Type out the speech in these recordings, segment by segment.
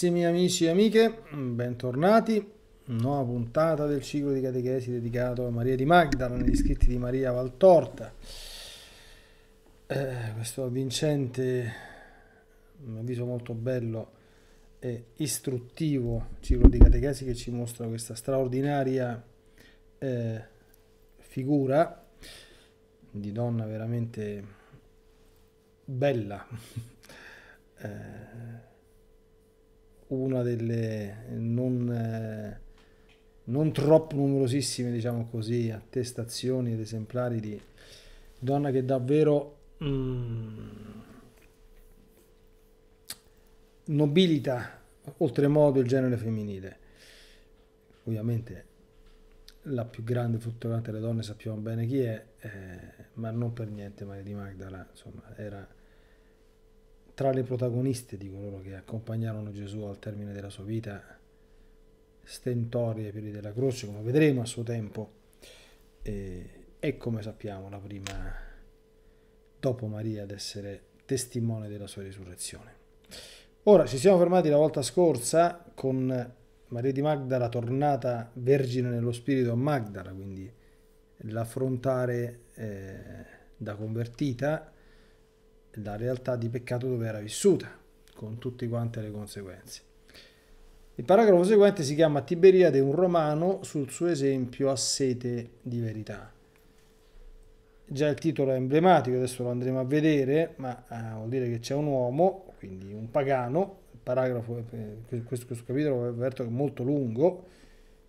Carissimi amici e amiche, bentornati. Nuova puntata del ciclo di catechesi dedicato a Maria di Magdala, negli scritti di Maria Valtorta. Eh, questo avvincente, un avviso molto bello e istruttivo ciclo di catechesi che ci mostra questa straordinaria eh, figura di donna veramente bella. eh, una delle non, eh, non troppo numerosissime, diciamo così, attestazioni ed esemplari di donna che davvero mm, nobilita oltremodo il genere femminile. Ovviamente la più grande fluttuante delle donne sappiamo bene chi è, eh, ma non per niente Maria di Magdala, insomma, era tra le protagoniste di coloro che accompagnarono Gesù al termine della sua vita stentorie ai piedi della croce, come vedremo a suo tempo, e, è come sappiamo la prima dopo Maria ad essere testimone della sua risurrezione. Ora ci siamo fermati la volta scorsa con Maria di Magdala tornata vergine nello spirito a Magdala, quindi l'affrontare eh, da convertita la realtà di peccato dove era vissuta, con tutte quante le conseguenze. Il paragrafo seguente si chiama Tiberiade, un romano sul suo esempio a sete di verità. Già il titolo è emblematico, adesso lo andremo a vedere, ma eh, vuol dire che c'è un uomo, quindi un pagano, il paragrafo, eh, questo, questo capitolo è molto lungo,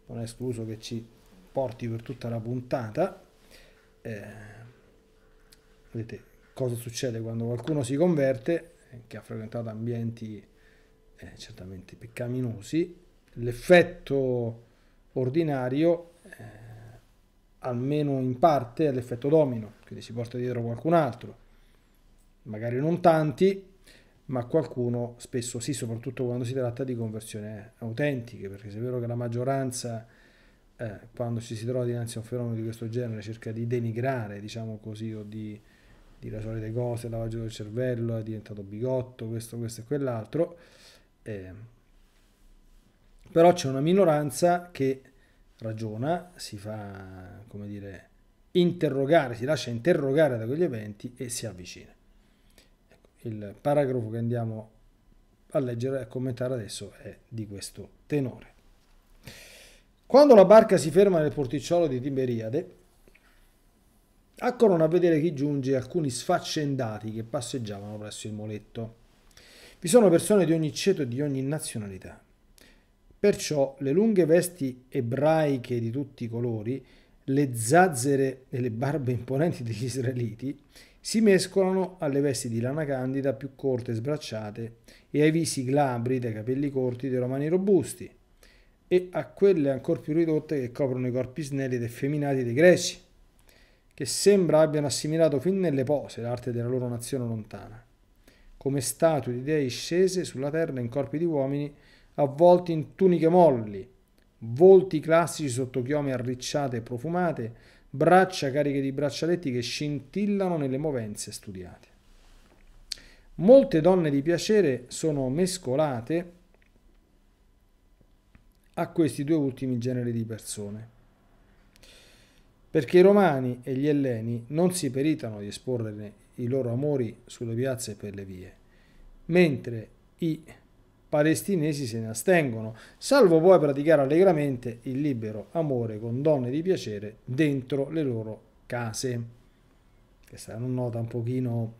non è escluso che ci porti per tutta la puntata. Eh, vedete, cosa succede quando qualcuno si converte, eh, che ha frequentato ambienti eh, certamente peccaminosi, l'effetto ordinario, eh, almeno in parte, è l'effetto domino, quindi si porta dietro qualcun altro, magari non tanti, ma qualcuno spesso sì, soprattutto quando si tratta di conversioni autentiche, perché se è vero che la maggioranza, eh, quando ci si trova dinanzi a un fenomeno di questo genere, cerca di denigrare, diciamo così, o di dire le solite cose, lavaggio del cervello, è diventato bigotto, questo, questo e quell'altro. Eh, però c'è una minoranza che ragiona, si fa, come dire, interrogare, si lascia interrogare da quegli eventi e si avvicina. Ecco, il paragrafo che andiamo a leggere e a commentare adesso è di questo tenore. Quando la barca si ferma nel porticciolo di Tiberiade, accorrono a vedere chi giunge alcuni sfaccendati che passeggiavano presso il moletto. Vi sono persone di ogni ceto e di ogni nazionalità. Perciò le lunghe vesti ebraiche di tutti i colori, le zazzere e le barbe imponenti degli israeliti si mescolano alle vesti di lana candida più corte e sbracciate e ai visi glabri dai capelli corti dei romani robusti e a quelle ancor più ridotte che coprono i corpi snelli ed effeminati dei greci che sembra abbiano assimilato fin nelle pose l'arte della loro nazione lontana, come statue di dei scese sulla terra in corpi di uomini avvolti in tuniche molli, volti classici sotto chiome arricciate e profumate, braccia cariche di braccialetti che scintillano nelle movenze studiate. Molte donne di piacere sono mescolate a questi due ultimi generi di persone perché i romani e gli elleni non si peritano di esporre i loro amori sulle piazze e per le vie, mentre i palestinesi se ne astengono, salvo poi praticare allegramente il libero amore con donne di piacere dentro le loro case. Questa è una nota un pochino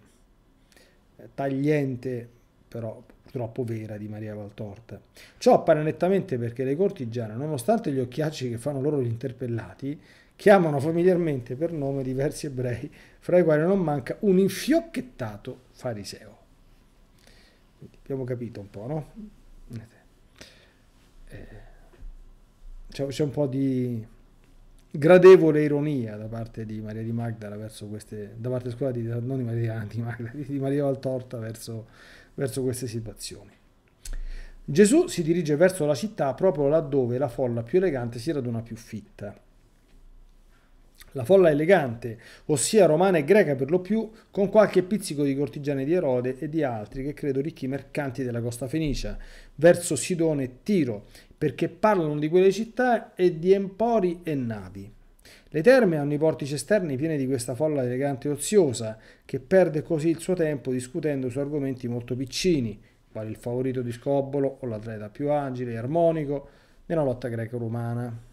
eh, tagliente, però purtroppo vera, di Maria Valtorta. Ciò appare nettamente perché le cortigiane, nonostante gli occhiacci che fanno loro gli interpellati, chiamano familiarmente per nome diversi ebrei, fra i quali non manca un infiocchettato fariseo. Quindi abbiamo capito un po', no? Eh, c'è un po' di gradevole ironia da parte di Maria di Magdala verso queste, da parte scuola di, non di Maria di Magdala, di Maria Valtorta verso, verso queste situazioni. Gesù si dirige verso la città proprio laddove la folla più elegante si raduna più fitta la folla elegante, ossia romana e greca per lo più, con qualche pizzico di cortigiani di Erode e di altri che credo ricchi mercanti della costa fenicia, verso Sidone e Tiro, perché parlano di quelle città e di empori e navi. Le terme hanno i portici esterni pieni di questa folla elegante e oziosa, che perde così il suo tempo discutendo su argomenti molto piccini, quali il favorito di Scobolo o l'atleta più agile e armonico nella lotta greco-romana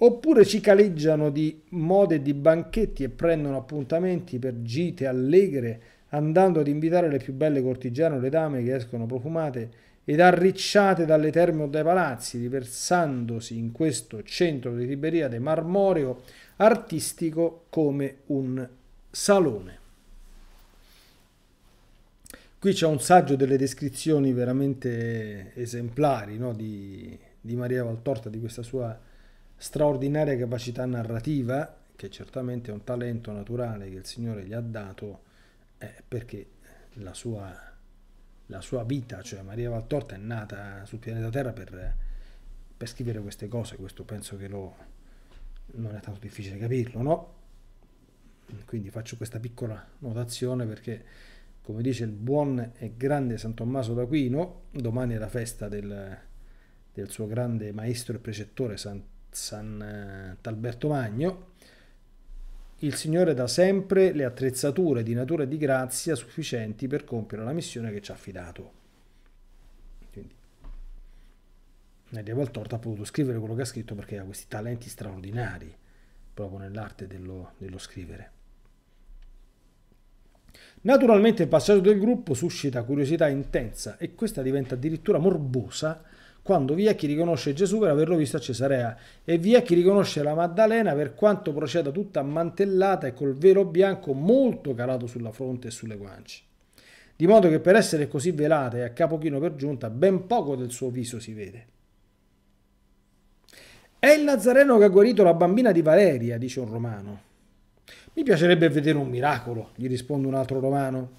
oppure ci caleggiano di mode e di banchetti e prendono appuntamenti per gite allegre andando ad invitare le più belle cortigiane o le dame che escono profumate ed arricciate dalle terme o dai palazzi, riversandosi in questo centro di Tiberiade marmoreo artistico come un salone. Qui c'è un saggio delle descrizioni veramente esemplari no? di, di Maria Valtorta, di questa sua straordinaria capacità narrativa, che certamente è un talento naturale che il Signore gli ha dato, eh, perché la sua, la sua, vita, cioè Maria Valtorta, è nata sul pianeta Terra per, per scrivere queste cose, questo penso che lo, non è tanto difficile capirlo, no? Quindi faccio questa piccola notazione perché, come dice il buon e grande San Tommaso d'Aquino, domani è la festa del, del suo grande maestro e precettore Sant'Antonio, Sant'Alberto eh, Magno, il Signore dà sempre le attrezzature di natura e di grazia sufficienti per compiere la missione che ci ha affidato. Quindi, Nadia Valtorta ha potuto scrivere quello che ha scritto perché ha questi talenti straordinari proprio nell'arte dello, dello scrivere. Naturalmente il passaggio del gruppo suscita curiosità intensa e questa diventa addirittura morbosa quando vi è chi riconosce Gesù per averlo visto a Cesarea, e vi è chi riconosce la Maddalena per quanto proceda tutta ammantellata e col velo bianco molto calato sulla fronte e sulle guance. Di modo che per essere così velata e a capochino per giunta, ben poco del suo viso si vede. È il Nazareno che ha guarito la bambina di Valeria, dice un romano. Mi piacerebbe vedere un miracolo, gli risponde un altro romano.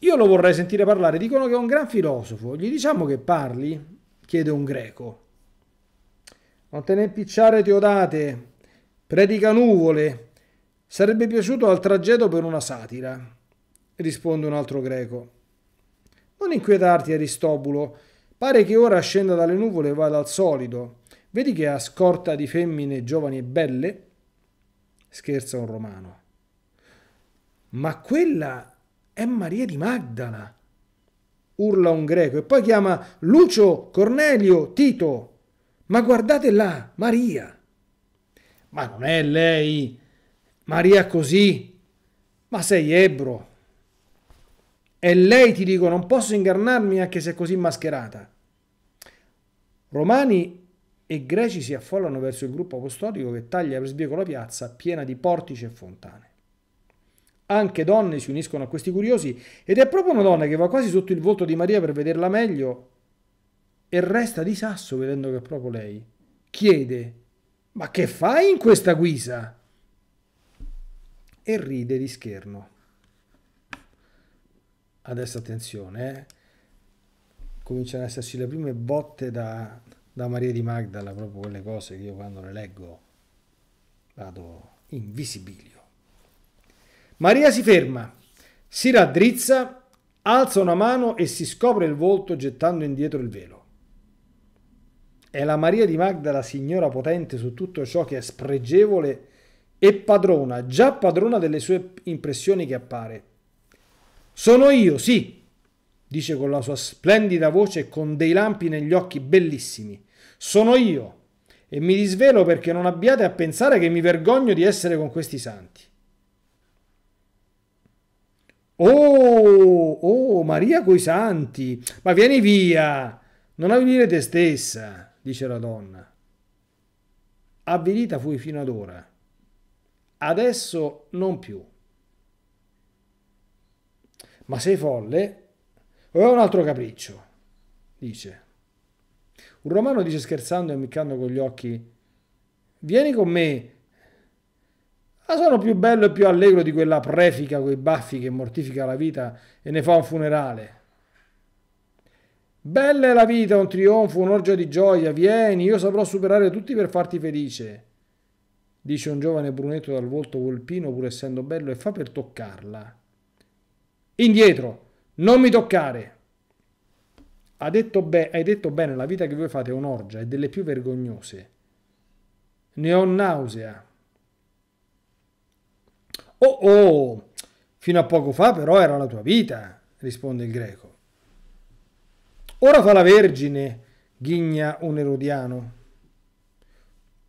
Io lo vorrei sentire parlare, dicono che è un gran filosofo, gli diciamo che parli, chiede un greco. Non te ne impicciare Teodate, predica nuvole. Sarebbe piaciuto al tragedo per una satira, risponde un altro greco. Non inquietarti, Aristobulo. Pare che ora scenda dalle nuvole e vada al solido. Vedi che ha scorta di femmine giovani e belle? Scherza un romano. Ma quella è Maria di Magdala urla un greco, e poi chiama Lucio, Cornelio, Tito. Ma guardate là, Maria. Ma non è lei, Maria così. Ma sei ebro. È lei, ti dico, non posso ingannarmi anche se è così mascherata. Romani e greci si affollano verso il gruppo apostolico che taglia per sbieco la piazza piena di portici e fontane. Anche donne si uniscono a questi curiosi ed è proprio una donna che va quasi sotto il volto di Maria per vederla meglio e resta di sasso vedendo che è proprio lei. Chiede, ma che fai in questa guisa? E ride di scherno. Adesso attenzione, eh? cominciano ad esserci le prime botte da, da Maria di Magdala, proprio quelle cose che io quando le leggo vado in Maria si ferma, si raddrizza, alza una mano e si scopre il volto gettando indietro il velo. È la Maria di Magda la signora potente su tutto ciò che è spregevole e padrona, già padrona delle sue impressioni che appare. Sono io, sì, dice con la sua splendida voce e con dei lampi negli occhi bellissimi. Sono io e mi disvelo perché non abbiate a pensare che mi vergogno di essere con questi santi. Oh, oh, Maria coi santi, ma vieni via, non avvilire te stessa, dice la donna. Avvilita fui fino ad ora, adesso non più. Ma sei folle? O è un altro capriccio? Dice. Un romano dice scherzando e ammiccando con gli occhi, vieni con me, ma sono più bello e più allegro di quella prefica coi baffi che mortifica la vita e ne fa un funerale. Bella è la vita, un trionfo, un'orgia di gioia, vieni, io saprò superare tutti per farti felice, dice un giovane brunetto dal volto volpino pur essendo bello e fa per toccarla. Indietro, non mi toccare. Ha detto be- hai detto bene, la vita che voi fate è un'orgia e delle più vergognose. Ne ho nausea. Oh oh, fino a poco fa però era la tua vita, risponde il greco. Ora fa la Vergine, ghigna un erodiano.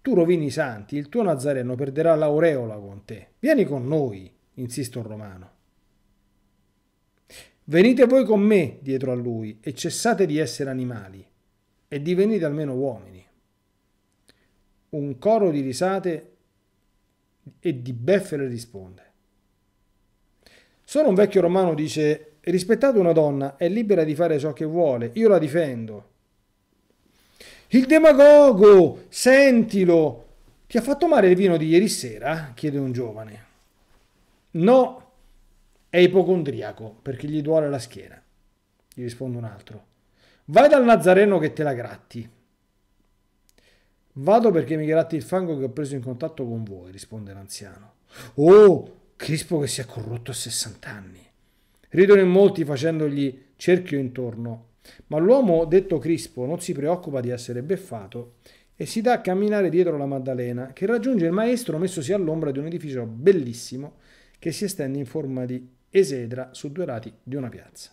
Tu rovini i santi, il tuo Nazareno perderà l'aureola con te. Vieni con noi, insiste un romano. Venite voi con me dietro a lui e cessate di essere animali e divenite almeno uomini. Un coro di risate e di beffere risponde. Solo un vecchio romano dice, rispettate una donna, è libera di fare ciò che vuole, io la difendo. Il demagogo, sentilo, ti ha fatto male il vino di ieri sera? chiede un giovane. No, è ipocondriaco perché gli duole la schiena. Gli risponde un altro. Vai dal Nazareno che te la gratti. Vado perché mi gratti il fango che ho preso in contatto con voi, risponde l'anziano. Oh, Crispo che si è corrotto a 60 anni. Ridono in molti facendogli cerchio intorno, ma l'uomo detto Crispo non si preoccupa di essere beffato e si dà a camminare dietro la Maddalena, che raggiunge il maestro messosi all'ombra di un edificio bellissimo che si estende in forma di esedra su due lati di una piazza.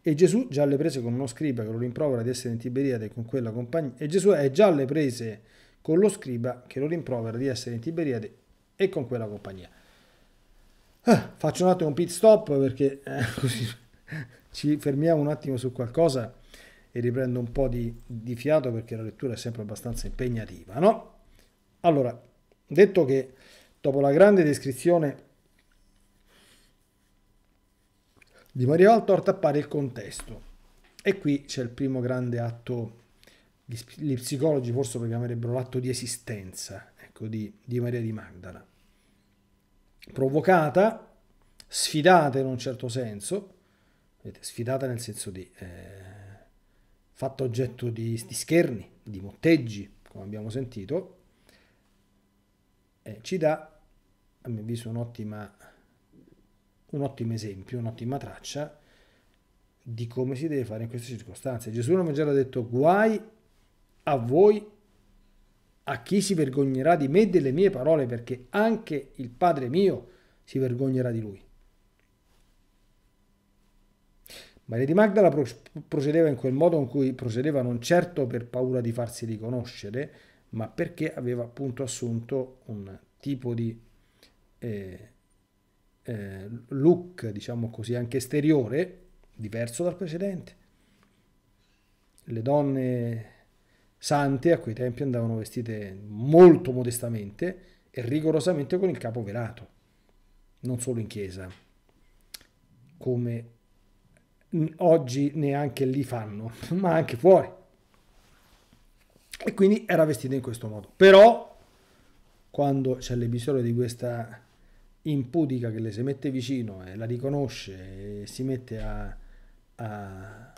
E Gesù già alle prese con uno scriba che lo rimprovera di essere in Tiberiade con quella compagnia. E Gesù è già alle prese con lo scriba che lo rimprovera di essere in Tiberiade e con quella compagnia. Ah, faccio un attimo un pit stop perché eh, così ci fermiamo un attimo su qualcosa e riprendo un po' di, di fiato perché la lettura è sempre abbastanza impegnativa, no? Allora, detto che dopo la grande descrizione di Maria Altort appare il contesto e qui c'è il primo grande atto, gli psicologi forse lo chiamerebbero l'atto di esistenza, ecco, di, di Maria di Magdala. Provocata, sfidata in un certo senso, sfidata nel senso di eh, fatto oggetto di, di, scherni, di motteggi, come abbiamo sentito, eh, ci dà, a mio avviso, un'ottima, un ottimo esempio, un'ottima traccia di come si deve fare in queste circostanze. Gesù non mi ha già detto guai a voi a chi si vergognerà di me e delle mie parole, perché anche il Padre mio si vergognerà di lui. Maria di Magdala procedeva in quel modo in cui procedeva non certo per paura di farsi riconoscere, ma perché aveva appunto assunto un tipo di eh, eh, look, diciamo così, anche esteriore, diverso dal precedente. Le donne sante a quei tempi andavano vestite molto modestamente e rigorosamente con il capo velato, non solo in chiesa, come oggi neanche lì fanno, ma anche fuori. E quindi era vestita in questo modo. Però, quando c'è l'episodio di questa impudica che le si mette vicino e la riconosce e si mette a, a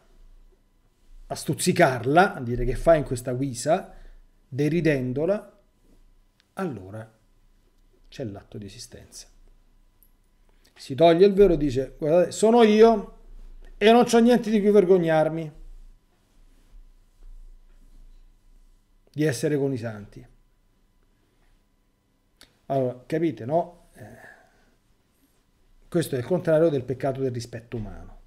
a stuzzicarla, a dire che fa in questa guisa, deridendola, allora c'è l'atto di esistenza. Si toglie il velo e dice, guardate, sono io e non c'ho niente di cui vergognarmi di essere con i santi. Allora, capite, no? Eh, questo è il contrario del peccato del rispetto umano.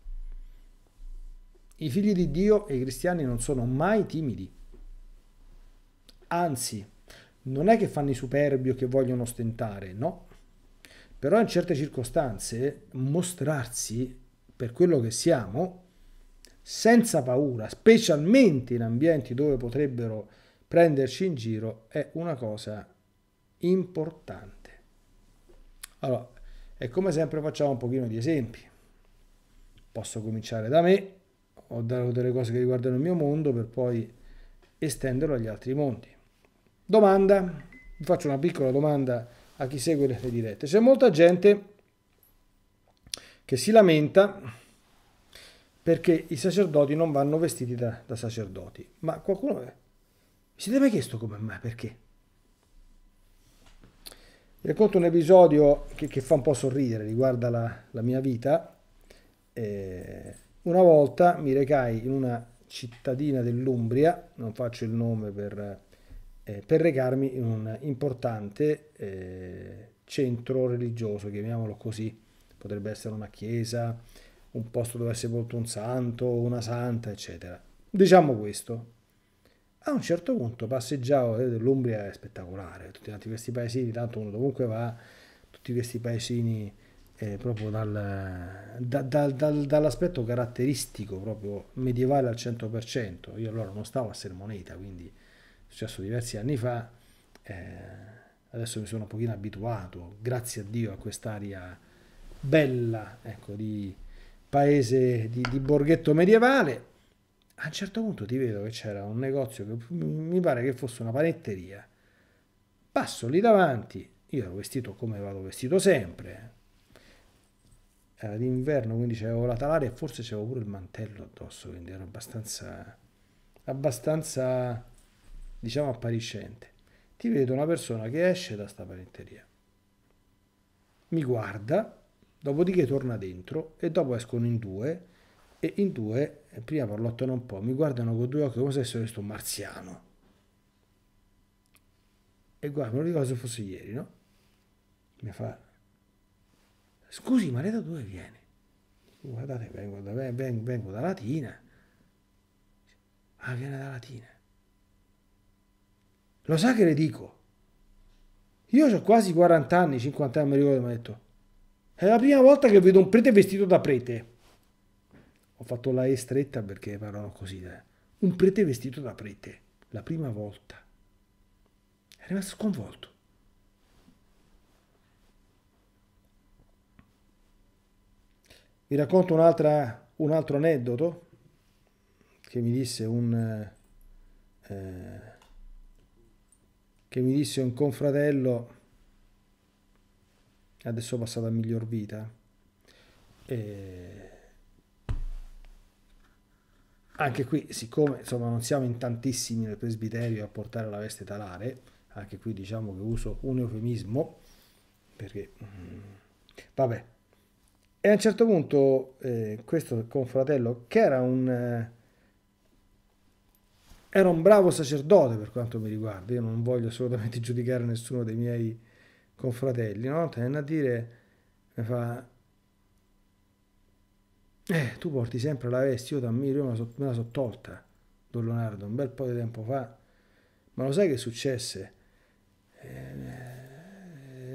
I figli di Dio e i cristiani non sono mai timidi. Anzi, non è che fanno i superbi o che vogliono ostentare, no. Però in certe circostanze mostrarsi per quello che siamo, senza paura, specialmente in ambienti dove potrebbero prenderci in giro, è una cosa importante. Allora, e come sempre facciamo un pochino di esempi. Posso cominciare da me, ho dato delle cose che riguardano il mio mondo per poi estenderlo agli altri mondi. Domanda, vi faccio una piccola domanda a chi segue le dirette. C'è molta gente che si lamenta perché i sacerdoti non vanno vestiti da, da sacerdoti. Ma qualcuno eh, vi siete mai chiesto come mai? Perché? Vi racconto un episodio che, che, fa un po' sorridere, riguarda la, la mia vita. Eh, una volta mi recai in una cittadina dell'Umbria, non faccio il nome per, eh, per recarmi in un importante eh, centro religioso, chiamiamolo così, potrebbe essere una chiesa, un posto dove è sepolto un santo, una santa, eccetera. Diciamo questo. A un certo punto passeggiavo, vedete, l'Umbria è spettacolare, tutti questi paesini, tanto uno dovunque va, tutti questi paesini eh, proprio dal, da, da, dal, dall'aspetto caratteristico proprio medievale al 100%. Io allora non stavo a Sermoneta, quindi è successo diversi anni fa, eh, adesso mi sono un pochino abituato, grazie a Dio, a quest'aria bella ecco, di paese di, di borghetto medievale. A un certo punto ti vedo che c'era un negozio che mi pare che fosse una panetteria. Passo lì davanti, io ero vestito come vado vestito sempre, era d'inverno, quindi c'avevo la talare e forse c'avevo pure il mantello addosso, quindi ero abbastanza, abbastanza diciamo, appariscente. Ti vedo una persona che esce da sta parenteria mi guarda, dopodiché torna dentro e dopo escono in due e in due, prima parlottano un po', mi guardano con due occhi come se fosse questo marziano. E guarda, me lo ricordo se fosse ieri, no? Mi fa, scusi ma lei da dove viene? Guardate, vengo, da, vengo, vengo da Latina. Ah, viene da Latina. Lo sa che le dico? Io ho quasi 40 anni, 50 anni, mi ricordo, mi ha detto. È la prima volta che vedo un prete vestito da prete. Ho fatto la E stretta perché parlano così. Eh. Un prete vestito da prete. La prima volta. È rimasto sconvolto. Vi racconto un altro aneddoto che mi disse un, eh, che mi disse un confratello, adesso passato a miglior vita, eh, anche qui, siccome insomma, non siamo in tantissimi nel presbiterio a portare la veste talare, anche qui diciamo che uso un eufemismo, perché... Mm, vabbè, e a un certo punto, eh, questo confratello, che era un, eh, era un bravo sacerdote per quanto mi riguarda, io non voglio assolutamente giudicare nessuno dei miei confratelli, no? Tenne a dire, mi fa, eh, tu porti sempre la veste, io t'ammiro, io me la sono so tolta, Don Leonardo, un bel po' di tempo fa, ma lo sai che successe? Eh,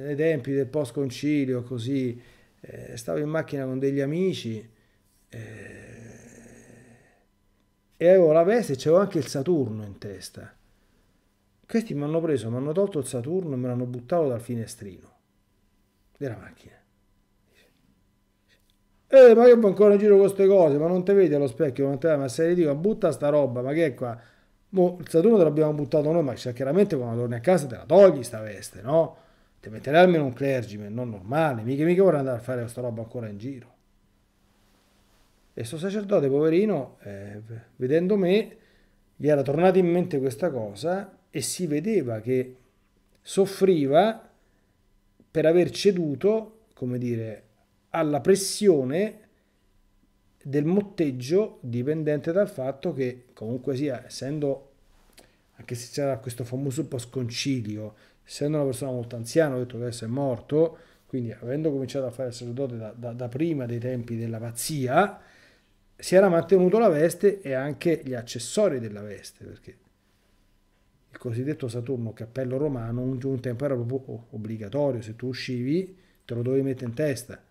eh ai tempi del post concilio, così eh, stavo in macchina con degli amici eh, e avevo la veste e c'avevo anche il Saturno in testa. Questi mi hanno preso, mi hanno tolto il Saturno e me l'hanno buttato dal finestrino della macchina. Eh, ma io ancora in giro con queste cose, ma non te vedi allo specchio, non te, ma sei gli butta sta roba, ma che è qua? Mo, il Saturno te l'abbiamo buttato noi, ma cioè, chiaramente quando torni a casa te la togli sta veste, no? Ti metterai almeno un clergyman, non normale, mica, mica vorrei andare a fare questa roba ancora in giro. E sto sacerdote, poverino, eh, vedendo me, gli era tornata in mente questa cosa e si vedeva che soffriva per aver ceduto, come dire, alla pressione del motteggio dipendente dal fatto che comunque sia, essendo anche se c'era questo famoso postconcilio, essendo una persona molto anziana, ho detto che adesso è morto, quindi avendo cominciato a fare il sacerdote da, da, da prima dei tempi della pazzia, si era mantenuto la veste e anche gli accessori della veste, perché il cosiddetto Saturno cappello romano un, un tempo era proprio obbligatorio, se tu uscivi te lo dovevi mettere in testa.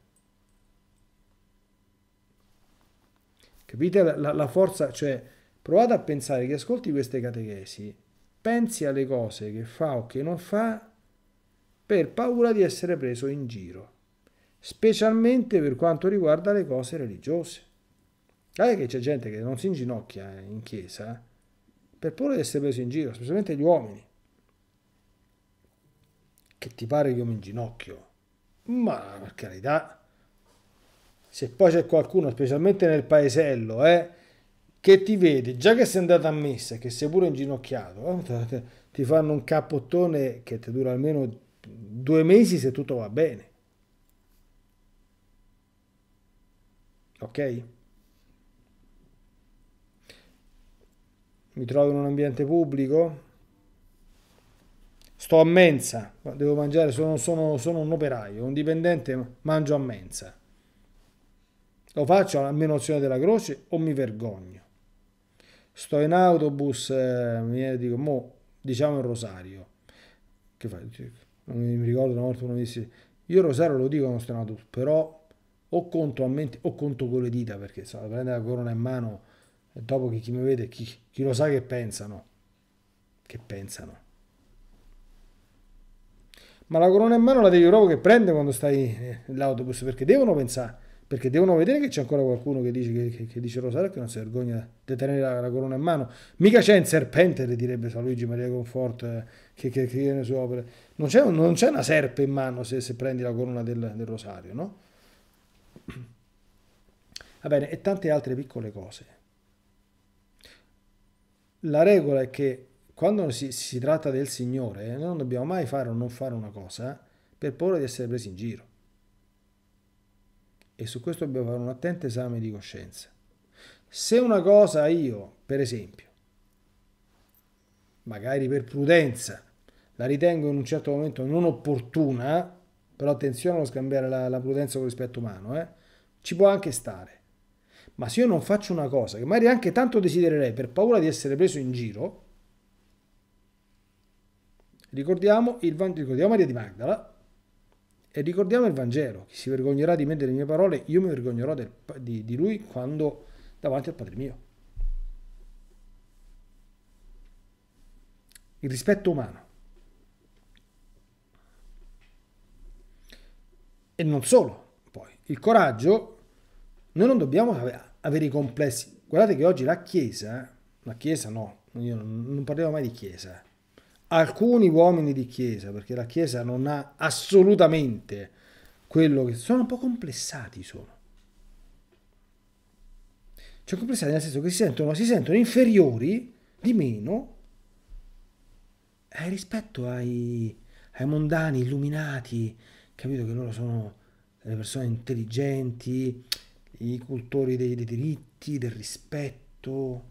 Capite la, la, la forza? Cioè, provate a pensare che ascolti queste catechesi pensi alle cose che fa o che non fa per paura di essere preso in giro, specialmente per quanto riguarda le cose religiose. Guardate che c'è gente che non si inginocchia in chiesa per paura di essere preso in giro, specialmente gli uomini. Che ti pare che io mi inginocchio? Ma per carità, se poi c'è qualcuno, specialmente nel paesello, eh, che ti vedi, già che sei andato a messa, che sei pure inginocchiato, eh, ti fanno un cappottone che ti dura almeno due mesi se tutto va bene. Ok? Mi trovo in un ambiente pubblico? Sto a mensa, devo mangiare, sono, sono, sono un operaio, un dipendente, mangio a mensa. Lo faccio almeno azione della croce o mi vergogno? sto in autobus, eh, mi viene, dico, mo, diciamo il rosario. Che fai? Non mi ricordo una volta uno mi disse, io il rosario lo dico quando sto in autobus, però o conto a mente o conto con le dita, perché se so, prende la corona in mano, e dopo che chi mi vede, chi, chi lo sa che pensano, che pensano. Ma la corona in mano la devi proprio che prende quando stai nell'autobus, eh, perché devono pensare perché devono vedere che c'è ancora qualcuno che dice, che, che, che dice Rosario che non si vergogna di tenere la, la, corona in mano. Mica c'è un serpente, le direbbe San Luigi Maria Conforte, eh, che, che, che ne sue opere. Non c'è, non c'è, una serpe in mano se, se prendi la corona del, del, Rosario, no? Va bene, e tante altre piccole cose. La regola è che quando si, si tratta del Signore eh, noi non dobbiamo mai fare o non fare una cosa per paura di essere presi in giro e su questo dobbiamo fare un attento esame di coscienza. Se una cosa io, per esempio, magari per prudenza, la ritengo in un certo momento non opportuna, però attenzione a non scambiare la, la prudenza con il rispetto umano, eh? ci può anche stare. Ma se io non faccio una cosa che magari anche tanto desidererei per paura di essere preso in giro, ricordiamo, il, ricordiamo Maria di Magdala, e ricordiamo il Vangelo, chi si vergognerà di me delle mie parole, io mi vergognerò del, di, di lui quando davanti al Padre mio. Il rispetto umano. E non solo, poi, il coraggio, noi non dobbiamo avere i complessi. Guardate che oggi la Chiesa, eh, la Chiesa no, io non parliamo mai di Chiesa, alcuni uomini di chiesa, perché la chiesa non ha assolutamente quello che sono un po' complessati sono. Cioè complessati nel senso che si sentono, si sentono inferiori di meno eh, rispetto ai, ai mondani illuminati, capito che loro sono le persone intelligenti, i cultori dei, dei diritti, del rispetto,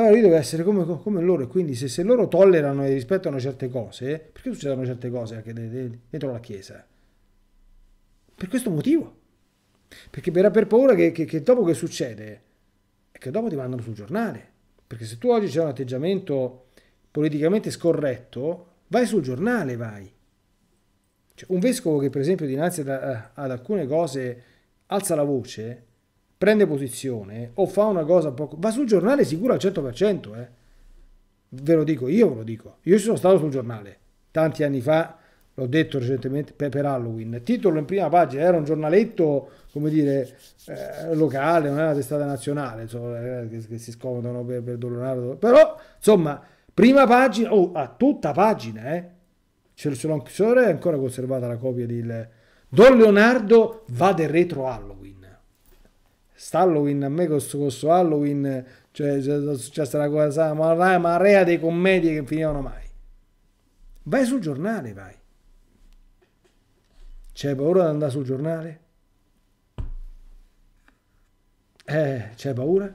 allora io devo essere come, come loro e quindi se, se, loro tollerano e rispettano certe cose, perché succedono certe cose anche dentro la Chiesa? Per questo motivo. Perché per, per paura che, che, che dopo che succede, è che dopo ti mandano sul giornale. Perché se tu oggi c'è un atteggiamento politicamente scorretto, vai sul giornale, vai. Cioè, un vescovo che per esempio dinanzi ad, ad alcune cose alza la voce, prende posizione o fa una cosa poco... Va sul giornale sicuro al 100%, eh. Ve lo dico, io ve lo dico. Io ci sono stato sul giornale tanti anni fa, l'ho detto recentemente per, Halloween. Titolo in prima pagina, era un giornaletto, come dire, eh, locale, non era una testata nazionale, insomma, eh, che, che, si scomodano per, per Leonardo. Però, insomma, prima pagina, oh, a tutta pagina, eh. Ce l'ho ancora conservata la copia di Don Leonardo va del retro Halloween Halloween, a me questo, questo Halloween, cioè è successa una cosa, ma la marea dei commedie che finivano mai. Vai sul giornale, vai. C'è paura di andare sul giornale? Eh, c'è paura?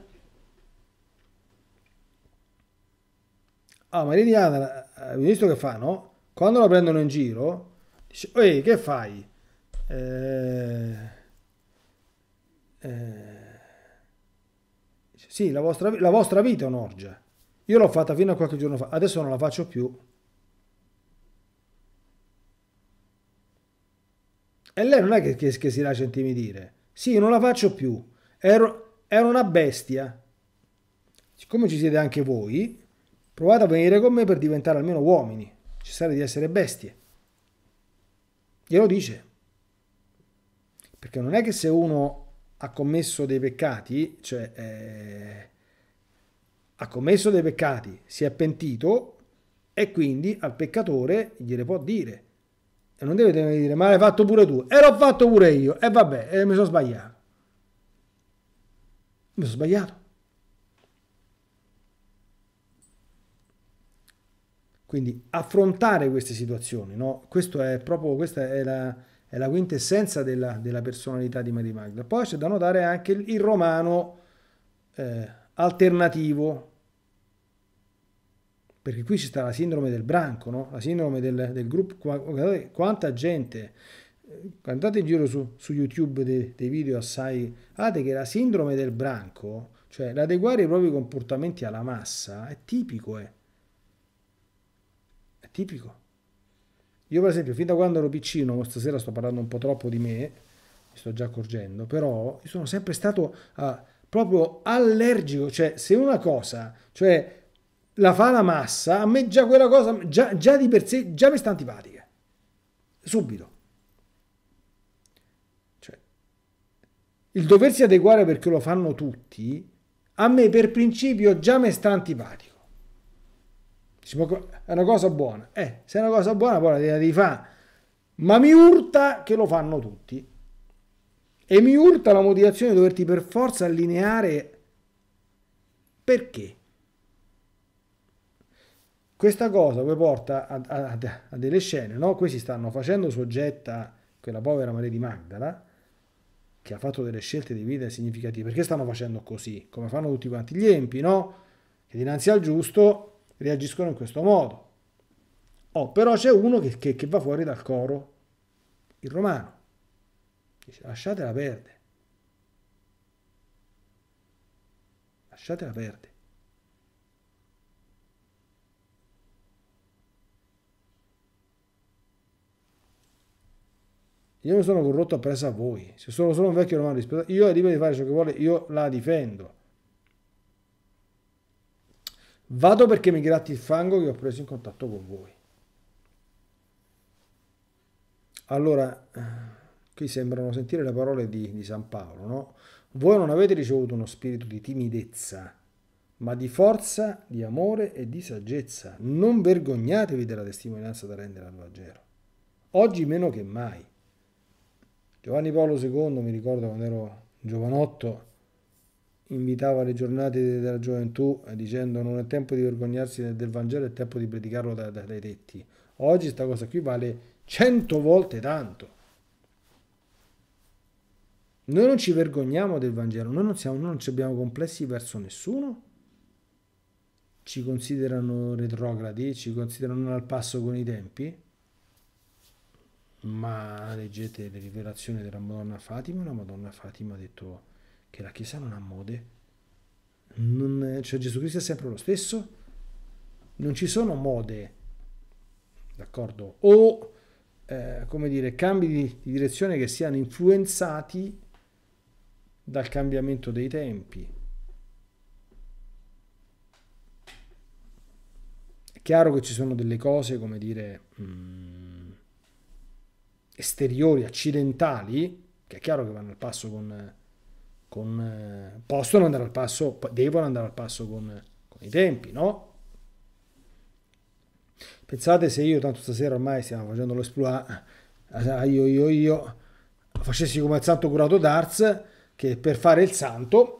Ah, oh, Maria Diana, hai eh, visto che fa, no? Quando la prendono in giro, dice, ehi, che fai? Eh, eh, sì, la vostra, la vostra vita è un'orgia. Io l'ho fatta fino a qualche giorno fa, adesso non la faccio più. E lei non è che, che, che si lascia intimidire. Sì, non la faccio più. Ero, ero una bestia. Siccome ci siete anche voi, provate a venire con me per diventare almeno uomini. Cessare di essere bestie. Glielo dice. Perché non è che se uno ha commesso dei peccati, cioè eh, ha commesso dei peccati, si è pentito e quindi al peccatore gliele può dire. E non deve dire, ma l'hai fatto pure tu, e eh, l'ho fatto pure io, e vabbè, e eh, mi sono sbagliato. Mi sono sbagliato. Quindi affrontare queste situazioni, no? Questo è proprio, questa è la, è la quintessenza della, della personalità di Maria Magda. Poi c'è da notare anche il, romano eh, alternativo, perché qui ci sta la sindrome del branco, no? la sindrome del, del gruppo, guardate quanta gente, eh, andate in giro su, su YouTube dei, dei video assai, guardate che la sindrome del branco, cioè l'adeguare i propri comportamenti alla massa, è tipico, eh. è tipico. Io per esempio, fin da quando ero piccino, stasera sto parlando un po' troppo di me, mi sto già accorgendo, però sono sempre stato uh, proprio allergico, cioè se una cosa, cioè la fa la massa, a me già quella cosa, già, già di per sé, già mi sta antipatica. Subito. Cioè, il doversi adeguare perché lo fanno tutti, a me per principio già mi sta antipatico può... è una cosa buona. Eh, se è una cosa buona poi la devi fare. Ma mi urta che lo fanno tutti. E mi urta la motivazione di doverti per forza allineare. Perché? Questa cosa poi porta a, a, a delle scene, no? Questi stanno facendo soggetta quella povera Maria di Magdala, che ha fatto delle scelte di vita significative. Perché stanno facendo così? Come fanno tutti quanti gli empi, no? Che dinanzi al giusto reagiscono in questo modo. Oh, però c'è uno che, che, che, va fuori dal coro, il romano. Dice, lasciatela perdere. Lasciatela perdere. Io mi sono corrotto appresso a voi. Se sono solo un vecchio romano rispetto, io è libero di fare ciò che vuole, io la difendo. Vado perché mi gratti il fango che ho preso in contatto con voi. Allora, eh, qui sembrano sentire le parole di, di San Paolo, no? Voi non avete ricevuto uno spirito di timidezza, ma di forza, di amore e di saggezza. Non vergognatevi della testimonianza da rendere al Vangelo. Oggi meno che mai. Giovanni Paolo II, mi ricordo quando ero giovanotto, invitava alle giornate della gioventù eh, dicendo non è tempo di vergognarsi del Vangelo, è tempo di predicarlo da, da, dai detti. Oggi questa cosa qui vale cento volte tanto. Noi non ci vergogniamo del Vangelo, noi non, siamo, noi non abbiamo complessi verso nessuno. Ci considerano retrogradi, ci considerano non al passo con i tempi. Ma leggete le rivelazioni della Madonna Fatima, la Madonna Fatima ha detto che la Chiesa non ha mode, non, cioè Gesù Cristo è sempre lo stesso, non ci sono mode, d'accordo? O, eh, come dire, cambi di, di direzione che siano influenzati dal cambiamento dei tempi. È chiaro che ci sono delle cose, come dire, mh, mm, esteriori, accidentali, che è chiaro che vanno al passo con con, eh, possono andare al passo, devono andare al passo con, con i tempi, no? Pensate se io, tanto stasera ormai stiamo facendo lo spluà, eh, io, io, io, facessi come il santo curato d'Ars, che per fare il santo,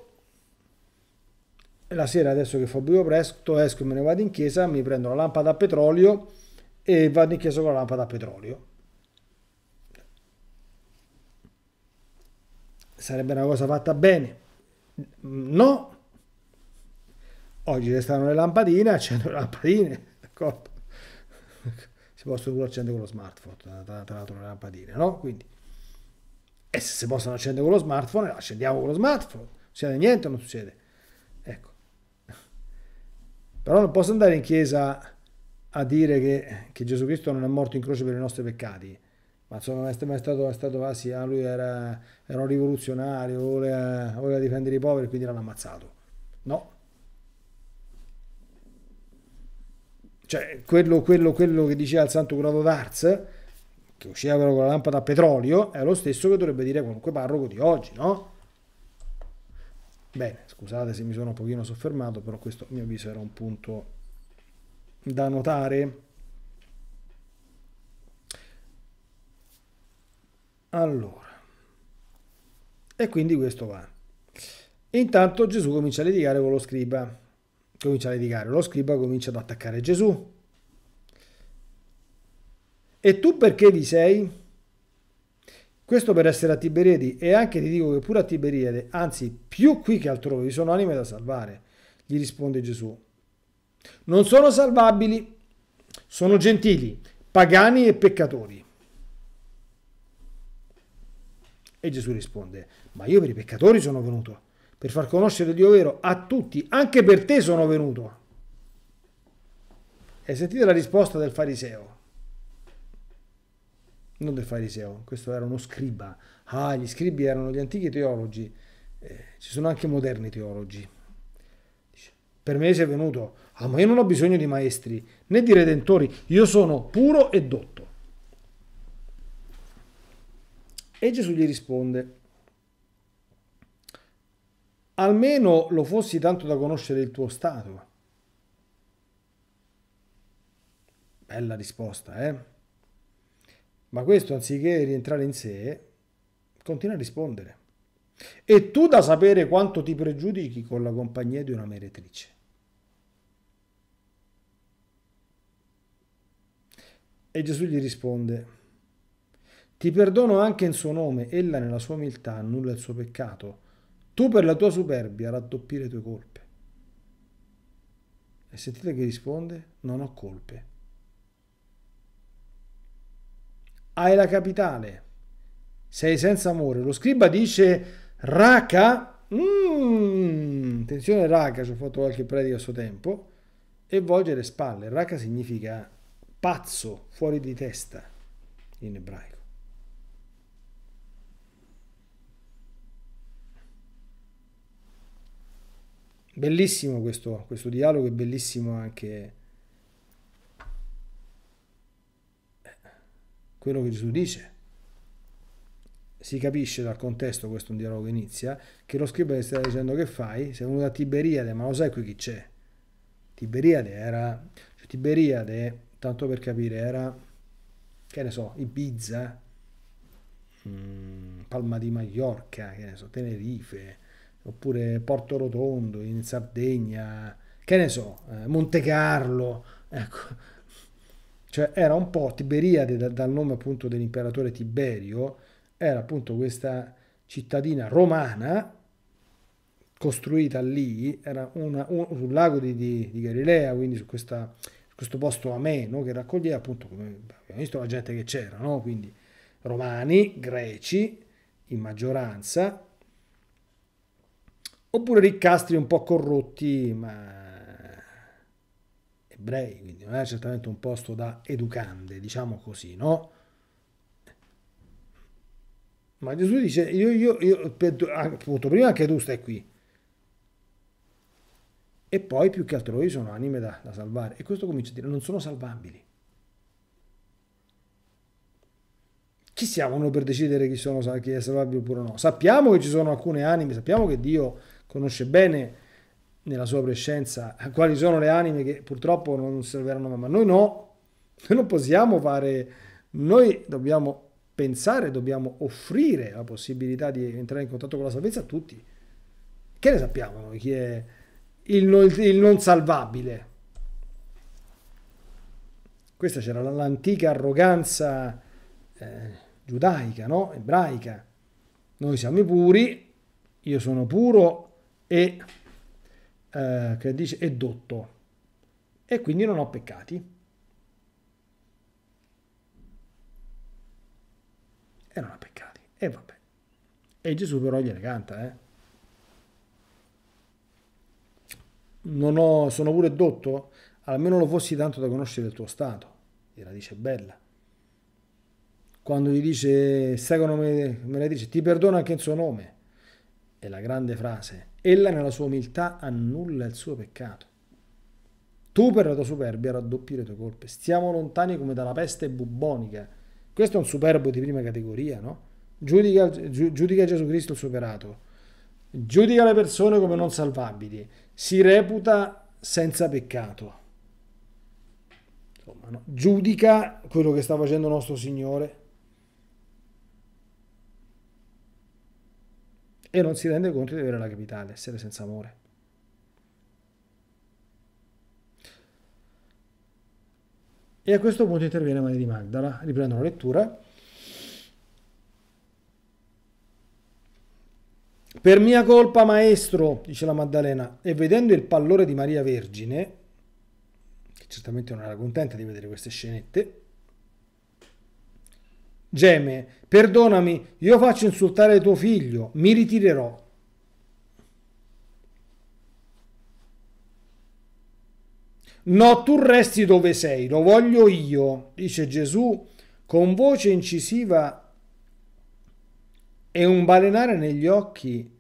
la sera adesso che fa buio presto, esco e me ne vado in chiesa, mi prendo la lampada a petrolio e vado in chiesa con la lampada a petrolio sarebbe una cosa fatta bene. No, oggi restano le lampadine, accendo le lampadine, d'accordo? Si possono pure accendere con lo smartphone, tra, l'altro le lampadine, no? Quindi, e se si possono accendere con lo smartphone, accendiamo con lo smartphone, non succede niente, non succede. Ecco. Però non posso andare in chiesa a dire che, che Gesù Cristo non è morto in croce per i nostri peccati ma insomma è stato, è stato ah, sì, ah, lui era, era, un rivoluzionario, voleva, voleva difendere i poveri, quindi l'hanno ammazzato. No. Cioè, quello, quello, quello che diceva il santo curato d'Arz, che usciva però con la lampada a petrolio, è lo stesso che dovrebbe dire qualunque parroco di oggi, no? Bene, scusate se mi sono un pochino soffermato, però questo a mio avviso era un punto da notare. Allora. E quindi questo va. Intanto Gesù comincia a litigare con lo scriba. Comincia a litigare, lo scriba comincia ad attaccare Gesù. E tu perché vi sei? Questo per essere a Tiberiadi e anche ti dico che pure a Tiberiade, anzi più qui che altrove, vi sono anime da salvare, gli risponde Gesù. Non sono salvabili, sono gentili, pagani e peccatori. E Gesù risponde, ma io per i peccatori sono venuto, per far conoscere Dio vero a tutti, anche per te sono venuto. E sentite la risposta del fariseo. Non del fariseo, questo era uno scriba. Ah, gli scribi erano gli antichi teologi, eh, ci sono anche moderni teologi. Dice, per me sei venuto, ah ma io non ho bisogno di maestri né di redentori, io sono puro e dotto. E Gesù gli risponde, almeno lo fossi tanto da conoscere il tuo stato. Bella risposta, eh? Ma questo, anziché rientrare in sé, continua a rispondere. E tu da sapere quanto ti pregiudichi con la compagnia di una meretrice. E Gesù gli risponde, ti perdono anche in suo nome, ella nella sua umiltà annulla il suo peccato. Tu per la tua superbia raddoppi le tue colpe. E sentite che risponde, non ho colpe. Hai la capitale, sei senza amore. Lo scriba dice, raca, mm, attenzione raca, ci ho fatto qualche predica a suo tempo, e volge le spalle. Raca significa pazzo, fuori di testa in ebraico. Bellissimo questo, questo dialogo e bellissimo anche eh, quello che Gesù dice. Si capisce dal contesto, questo è un dialogo che inizia, che lo scriba gli stava dicendo che fai? Sei venuto a Tiberiade, ma lo sai qui chi c'è? Tiberiade era... Cioè Tiberiade, tanto per capire, era... che ne so, Ibiza, mm, Palma di Mallorca, che ne so, Tenerife, oppure Porto Rotondo in Sardegna, che ne so, eh, Monte Carlo, ecco. Cioè era un po' Tiberiade da, dal nome appunto dell'imperatore Tiberio, era appunto questa cittadina romana costruita lì, era una, un, sul lago di, di, di, Galilea, quindi su, questa, questo posto ameno che raccoglieva appunto, come abbiamo visto, la gente che c'era, no? quindi romani, greci in maggioranza, oppure riccastri un po' corrotti, ma ebrei, quindi non è certamente un posto da educande, diciamo così, no? Ma Gesù dice, io, io, io appunto, prima anche tu stai qui. E poi più che altro io sono anime da, da salvare. E questo comincia a dire, non sono salvabili. Chi siamo noi per decidere chi, sono, chi è salvabile oppure no? Sappiamo che ci sono alcune anime, sappiamo che Dio conosce bene nella sua prescienza quali sono le anime che purtroppo non serviranno mai, ma noi no, noi non possiamo fare, noi dobbiamo pensare, dobbiamo offrire la possibilità di entrare in contatto con la salvezza a tutti. Che ne sappiamo noi chi è il non, il non salvabile? Questa c'era l'antica arroganza eh, giudaica, no? ebraica. Noi siamo i puri, io sono puro, e, eh, che dice, e dotto e quindi non ho peccati. E non ha peccati. E vabbè. E Gesù però gliene canta, eh. Non ho, sono pure dotto? Almeno lo fossi tanto da conoscere il tuo stato. e la dice bella. Quando gli dice, secondo me, me la dice, ti perdono anche il suo nome. È la grande frase Ella nella sua umiltà annulla il suo peccato. Tu per la tua superbia raddoppi le tue colpe. Stiamo lontani come dalla peste bubbonica. Questo è un superbo di prima categoria, no? Giudica, gi- giudica Gesù Cristo il superato. Giudica le persone come non salvabili. Si reputa senza peccato. Insomma, no? Giudica quello che sta facendo nostro Signore e non si rende conto di avere la capitale, essere senza amore. E a questo punto interviene Maria di Magdala, riprendo la lettura. Per mia colpa, maestro, dice la Maddalena, e vedendo il pallore di Maria Vergine, che certamente non era contenta di vedere queste scenette, Geme, perdonami, io faccio insultare tuo figlio, mi ritirerò. No, tu resti dove sei, lo voglio io, dice Gesù con voce incisiva e un balenare negli occhi,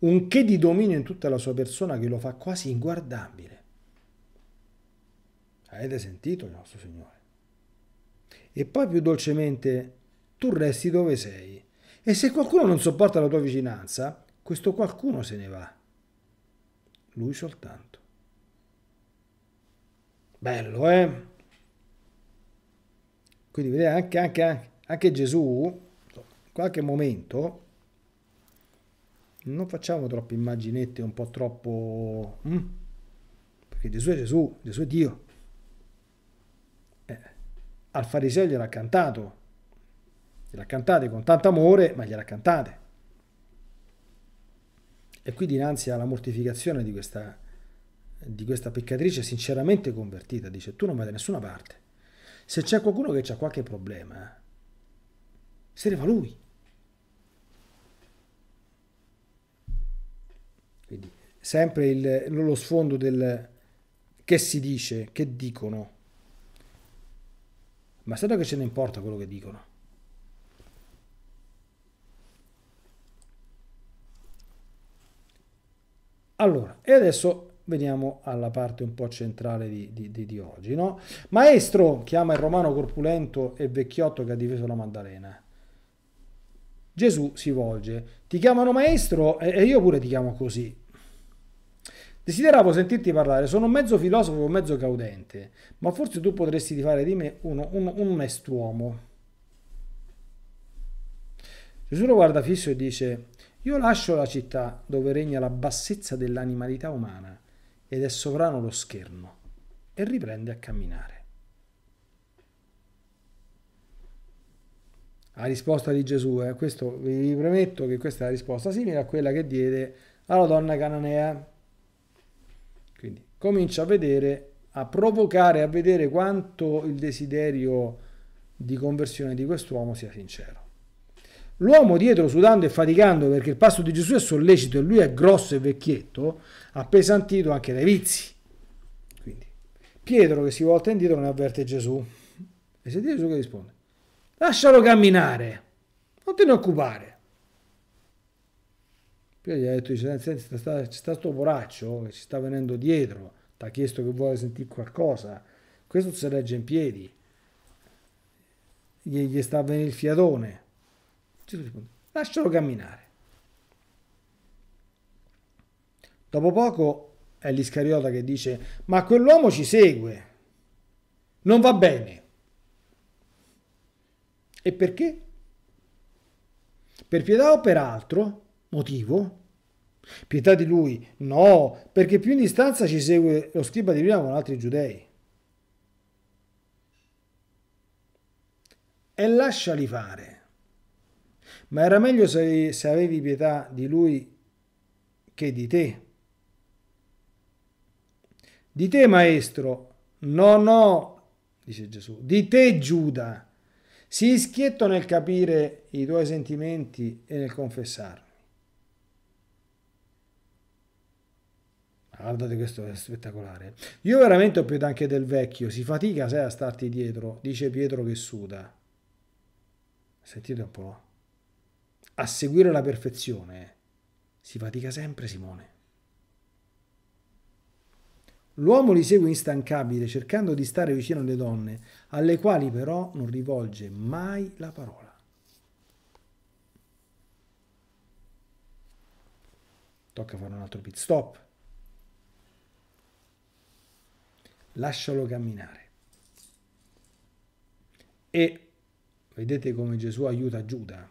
un che di dominio in tutta la sua persona che lo fa quasi inguardabile. Avete sentito il nostro Signore? E poi più dolcemente tu resti dove sei. E se qualcuno non sopporta la tua vicinanza, questo qualcuno se ne va. Lui soltanto. Bello, eh? Quindi vedete anche, anche, anche Gesù, in qualche momento, non facciamo troppe immaginette un po' troppo... Mm? Perché Gesù è Gesù, Gesù è Dio. Eh, al fariseo gliel'ha cantato, Gliela cantate con tanto amore, ma gliela cantate. E qui dinanzi alla mortificazione di questa, di questa peccatrice sinceramente convertita, dice tu non vai da nessuna parte. Se c'è qualcuno che ha qualche problema, se ne va lui. Quindi sempre il, lo sfondo del che si dice, che dicono. Ma sai che ce ne importa quello che dicono? Allora, e adesso veniamo alla parte un po' centrale di, di, di, di oggi, no? Maestro chiama il romano corpulento e vecchiotto che ha difeso la Maddalena. Gesù si volge, ti chiamano maestro e io pure ti chiamo così. Desideravo sentirti parlare, sono mezzo filosofo, mezzo caudente, ma forse tu potresti fare di me uno, un, un mestruomo. Gesù lo guarda fisso e dice, io lascio la città dove regna la bassezza dell'animalità umana ed è sovrano lo scherno e riprende a camminare. La risposta di Gesù, eh, questo vi premetto che questa è la risposta simile a quella che diede alla donna cananea. Quindi comincia a vedere, a provocare, a vedere quanto il desiderio di conversione di quest'uomo sia sincero. L'uomo dietro sudando e faticando perché il pasto di Gesù è sollecito e lui è grosso e vecchietto, appesantito anche dai vizi. Quindi Pietro che si volta indietro non avverte Gesù. E sentite Gesù che risponde, lascialo camminare, non te ne occupare. Pietro gli ha detto, dice, sta, c'è stato poraccio che ci sta venendo dietro, ti ha chiesto che vuole sentire qualcosa, questo si regge in piedi, gli, gli sta venendo il fiatone. Gesù rispose, lascialo camminare. Dopo poco è l'Iscariota che dice, ma quell'uomo ci segue, non va bene. E perché? Per pietà o per altro motivo? Pietà di lui? No, perché più in distanza ci segue lo scriba di prima con altri giudei. E lasciali fare ma era meglio se, se avevi pietà di lui che di te. Di te, maestro, no, no, dice Gesù, di te, Giuda. Sii schietto nel capire i tuoi sentimenti e nel confessarmi. Ah, guardate, questo è spettacolare. Io veramente ho pietà anche del vecchio, si fatica, sai, a starti dietro, dice Pietro che suda. Sentite un po' a seguire la perfezione si fatica sempre, Simone. L'uomo li segue instancabile, cercando di stare vicino alle donne, alle quali però non rivolge mai la parola. Tocca fare un altro pit stop. Lascialo camminare. E vedete come Gesù aiuta Giuda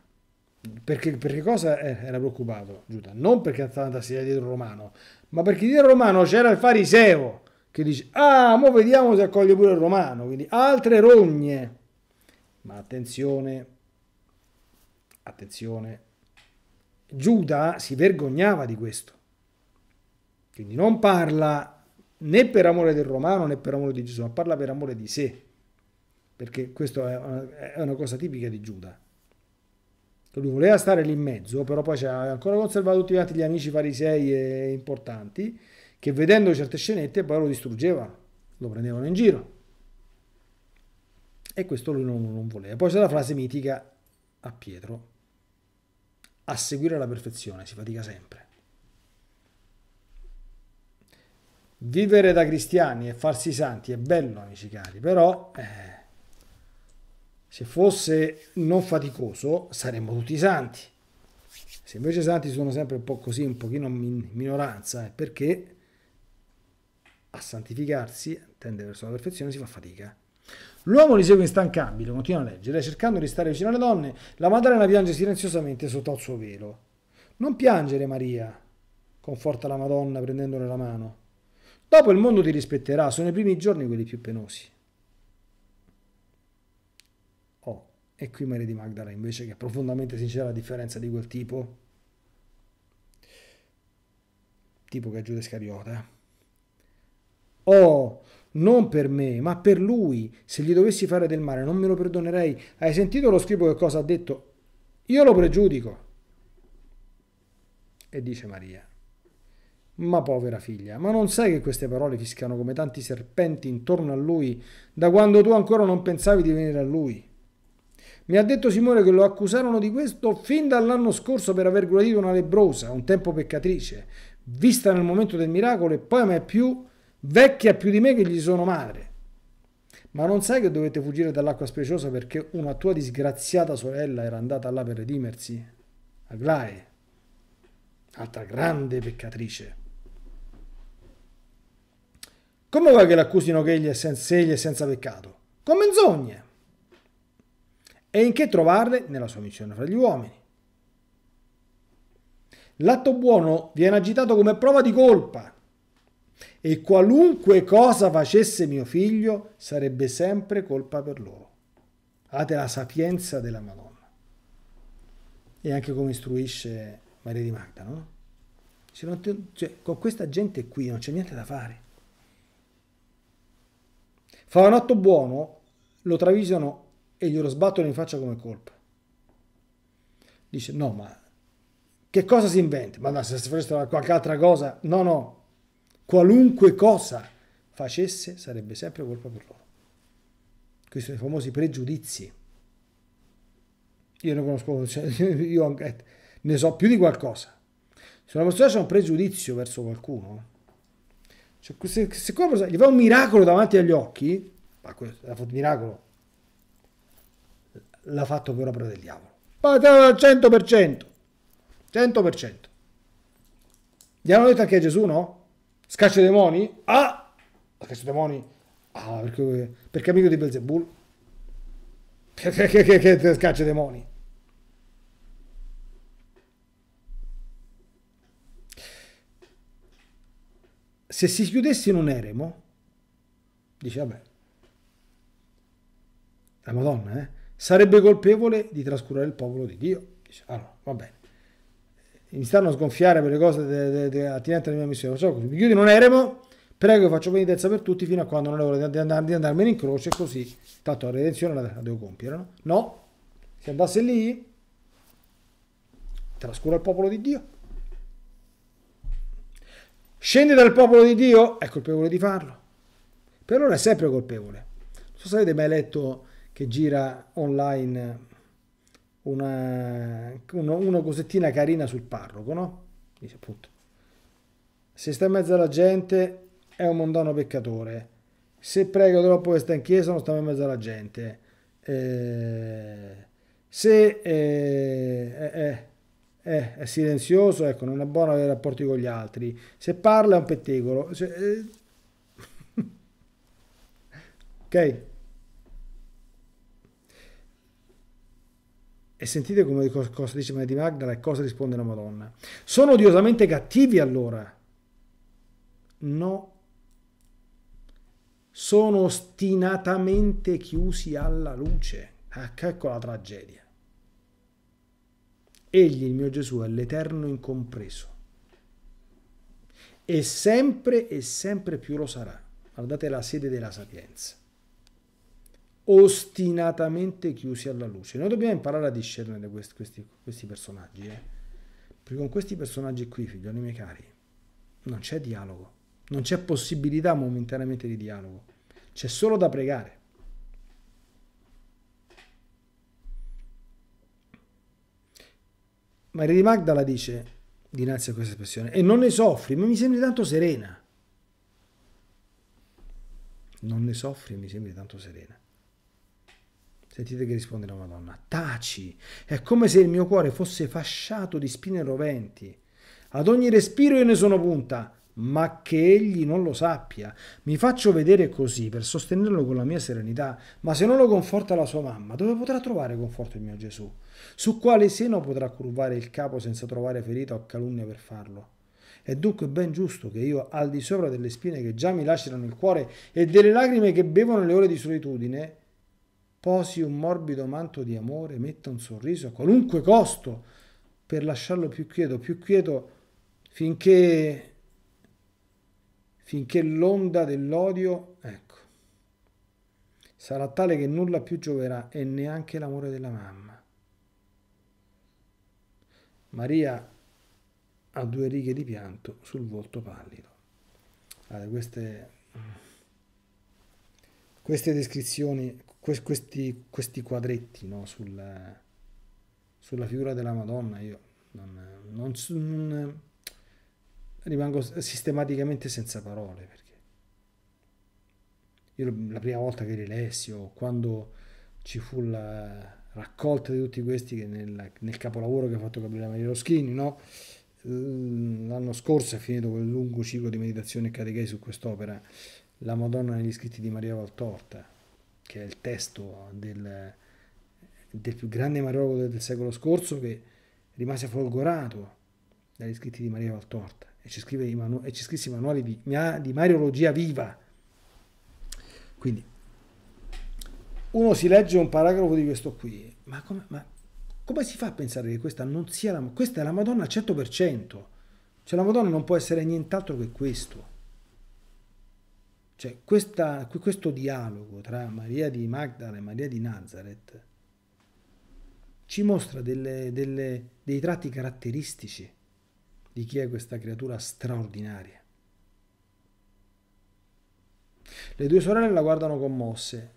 perché, perché cosa eh, era preoccupato Giuda? Non perché Atalanta sia dietro Romano, ma perché dietro Romano c'era il fariseo che dice, ah, mo vediamo se accoglie pure il Romano, quindi altre rogne. Ma attenzione, attenzione, Giuda si vergognava di questo. Quindi non parla né per amore del Romano né per amore di Gesù, ma parla per amore di sé, perché questa è una cosa tipica di Giuda lui voleva stare lì in mezzo, però poi c'era ancora conservato tutti gli amici farisei e importanti, che vedendo certe scenette poi lo distruggevano, lo prendevano in giro. E questo lui non, non voleva. Poi c'è la frase mitica a Pietro, a seguire la perfezione, si fatica sempre. Vivere da cristiani e farsi santi è bello, amici cari, però... Eh, se fosse non faticoso saremmo tutti santi. Se invece i santi sono sempre un po' così, un pochino in minoranza, è perché a santificarsi, tende verso la perfezione, si fa fatica. L'uomo li segue instancabile, continua a leggere, cercando di stare vicino alle donne, la Madonna piange silenziosamente sotto al suo velo. Non piangere, Maria, conforta la Madonna prendendole la mano. Dopo il mondo ti rispetterà, sono i primi giorni quelli più penosi. e qui Maria di Magdala invece che è profondamente sincera la differenza di quel tipo tipo che è Giuda Scariota eh. oh non per me ma per lui se gli dovessi fare del male non me lo perdonerei hai sentito lo scrivo che cosa ha detto io lo pregiudico e dice Maria ma povera figlia, ma non sai che queste parole fischiano come tanti serpenti intorno a lui da quando tu ancora non pensavi di venire a lui? Mi ha detto Simone che lo accusarono di questo fin dall'anno scorso per aver gradito una lebrosa, un tempo peccatrice, vista nel momento del miracolo e poi a è più vecchia più di me che gli sono madre. Ma non sai che dovete fuggire dall'acqua speciosa perché una tua disgraziata sorella era andata là per redimersi? Aglae, altra grande peccatrice. Come vuoi che l'accusino che egli è senza, egli è senza peccato? Con menzogne! e in che trovarle nella sua missione fra gli uomini. L'atto buono viene agitato come prova di colpa e qualunque cosa facesse mio figlio sarebbe sempre colpa per loro. Ate la sapienza della Madonna. E anche come istruisce Maria di Magda, no? Cioè, con questa gente qui non c'è niente da fare. Fa un atto buono, lo travisano e glielo sbattono in faccia come colpo. Dice, no, ma che cosa si inventa? Ma no, se si facesse qualche altra cosa, no, no, qualunque cosa facesse sarebbe sempre colpa per loro. Questi sono i famosi pregiudizi. Io ne conosco, cioè, io ne so più di qualcosa. Se una persona ha un pregiudizio verso qualcuno, cioè, se, se quella gli fa un miracolo davanti agli occhi, ma questo è un miracolo l'ha fatto per opera del diavolo. Patata al 100%. 100%. Gli hanno detto anche a Gesù, no? Scaccia i demoni? Ah! Scaccia i demoni? Ah, perché, perché amico di Belzebul? Che, che, che, che scaccia i demoni? Se si chiudesse in un eremo, dice vabbè, la Madonna, eh? sarebbe colpevole di trascurare il popolo di Dio. Dice, ah va bene. Mi stanno a sgonfiare per le cose attinenti alla mia missione. Perciò so, mi chiudo in un eremo, prego faccio penitenza per tutti fino a quando non è ora di, andar, di andarmene in croce, così tanto la redenzione la, la devo compiere. No? no, se andasse lì, trascura il popolo di Dio. Scende dal popolo di Dio, è colpevole di farlo. Per ora è sempre colpevole. Non so se avete mai letto che gira online una, una, una cosettina carina sul parroco, no? Dice appunto, se sta in mezzo alla gente è un mondano peccatore, se prega troppo che sta in chiesa non sta in mezzo alla gente, eh, se eh eh, eh, eh, è silenzioso, ecco, non è buono avere rapporti con gli altri, se parla è un pettegolo. Se, eh, ok? E sentite come cosa dice Maria di Magdala e cosa risponde la Madonna. Sono odiosamente cattivi allora. No. Sono ostinatamente chiusi alla luce. Ah, ecco la tragedia. Egli, il mio Gesù, è l'eterno incompreso. E sempre e sempre più lo sarà. Guardate la sede della sapienza ostinatamente chiusi alla luce. Noi dobbiamo imparare a discernere questi, questi, questi personaggi, eh? perché con questi personaggi qui, figlioli miei cari, non c'è dialogo, non c'è possibilità momentaneamente di dialogo, c'è solo da pregare. Maria di Magdala dice dinanzi a questa espressione e non ne soffri, ma mi sembri tanto serena. Non ne soffri, mi sembri tanto serena. Sentite che risponde la Madonna. Taci! È come se il mio cuore fosse fasciato di spine roventi. Ad ogni respiro io ne sono punta, ma che egli non lo sappia. Mi faccio vedere così per sostenerlo con la mia serenità, ma se non lo conforta la sua mamma, dove potrà trovare conforto il mio Gesù? Su quale seno potrà curvare il capo senza trovare ferita o calunnia per farlo? È dunque ben giusto che io, al di sopra delle spine che già mi lacerano il cuore e delle lacrime che bevono le ore di solitudine, Posi un morbido manto di amore, metta un sorriso a qualunque costo per lasciarlo più quieto, più quieto finché, finché l'onda dell'odio, ecco, sarà tale che nulla più gioverà e neanche l'amore della mamma. Maria ha due righe di pianto sul volto pallido. Allora, queste, queste descrizioni questi, questi quadretti no, sul, sulla figura della Madonna, io non, non, non, rimango sistematicamente senza parole perché io la prima volta che rilessi, o quando ci fu la raccolta di tutti questi nel, nel, capolavoro che ha fatto Gabriele Maria Roschini, no? l'anno scorso è finito quel lungo ciclo di meditazione e catechesi su quest'opera, La Madonna negli scritti di Maria Valtorta, che è il testo del, del più grande mariologo del, del secolo scorso che rimase folgorato dagli scritti di Maria Valtorta e ci, scrive manu- e ci scrisse i manuali di, di Mariologia viva. Quindi uno si legge un paragrafo di questo qui, ma come, ma come, si fa a pensare che questa non sia la, Madonna? questa è la Madonna al 100%? Cioè la Madonna non può essere nient'altro che questo. Cioè, questa, questo dialogo tra Maria di Magdala e Maria di Nazareth ci mostra delle, delle, dei tratti caratteristici di chi è questa creatura straordinaria. Le due sorelle la guardano commosse.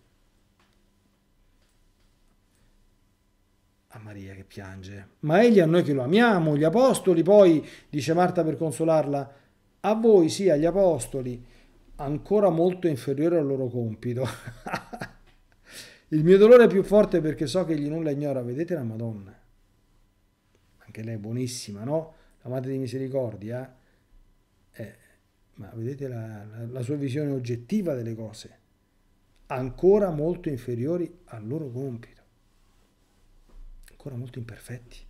A Maria che piange. Ma egli a noi che lo amiamo, gli apostoli, poi dice Marta per consolarla, a voi sì, agli apostoli ancora molto inferiore al loro compito. Il mio dolore è più forte perché so che gli nulla ignora. Vedete la Madonna? Anche lei è buonissima, no? La madre di misericordia. Eh, ma vedete la, la, la sua visione oggettiva delle cose. Ancora molto inferiori al loro compito. Ancora molto imperfetti.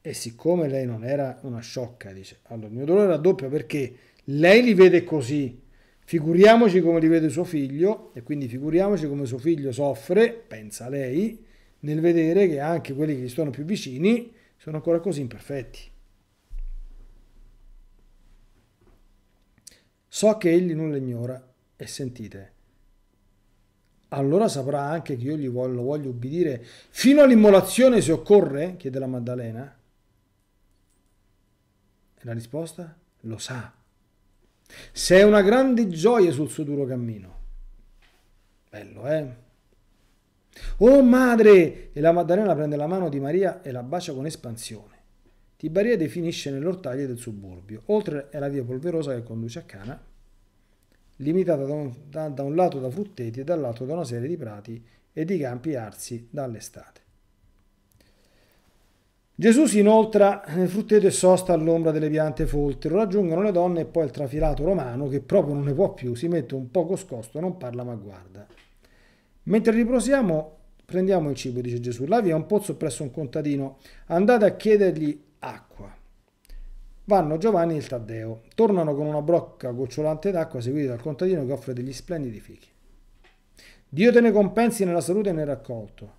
E siccome lei non era una sciocca, dice, allora il mio dolore raddoppia perché lei li vede così, figuriamoci come li vede suo figlio, e quindi figuriamoci come suo figlio soffre, pensa lei, nel vedere che anche quelli che gli sono più vicini sono ancora così imperfetti. So che egli non nulla ignora e sentite. Allora saprà anche che io gli voglio, lo voglio ubbidire fino all'immolazione se occorre? chiede la Maddalena. E la risposta? Lo sa. Se è una grande gioia sul suo duro cammino. Bello, eh? Oh madre! E la Maddalena prende la mano di Maria e la bacia con espansione. Tibaria definisce nell'ortaglia del suburbio, oltre alla via polverosa che conduce a Cana, limitata da un, da, da un lato da frutteti e dall'altro da una serie di prati e di campi arsi dall'estate. Gesù si inoltra nel frutteto e sosta all'ombra delle piante folte. Lo raggiungono le donne e poi il trafilato romano, che proprio non ne può più, si mette un poco scosto, non parla ma guarda. Mentre riprosiamo, prendiamo il cibo, dice Gesù. Là vi è un pozzo presso un contadino, andate a chiedergli acqua. Vanno Giovanni e il Taddeo. Tornano con una brocca gocciolante d'acqua seguita dal contadino che offre degli splendidi fichi. Dio te ne compensi nella salute e nel raccolto.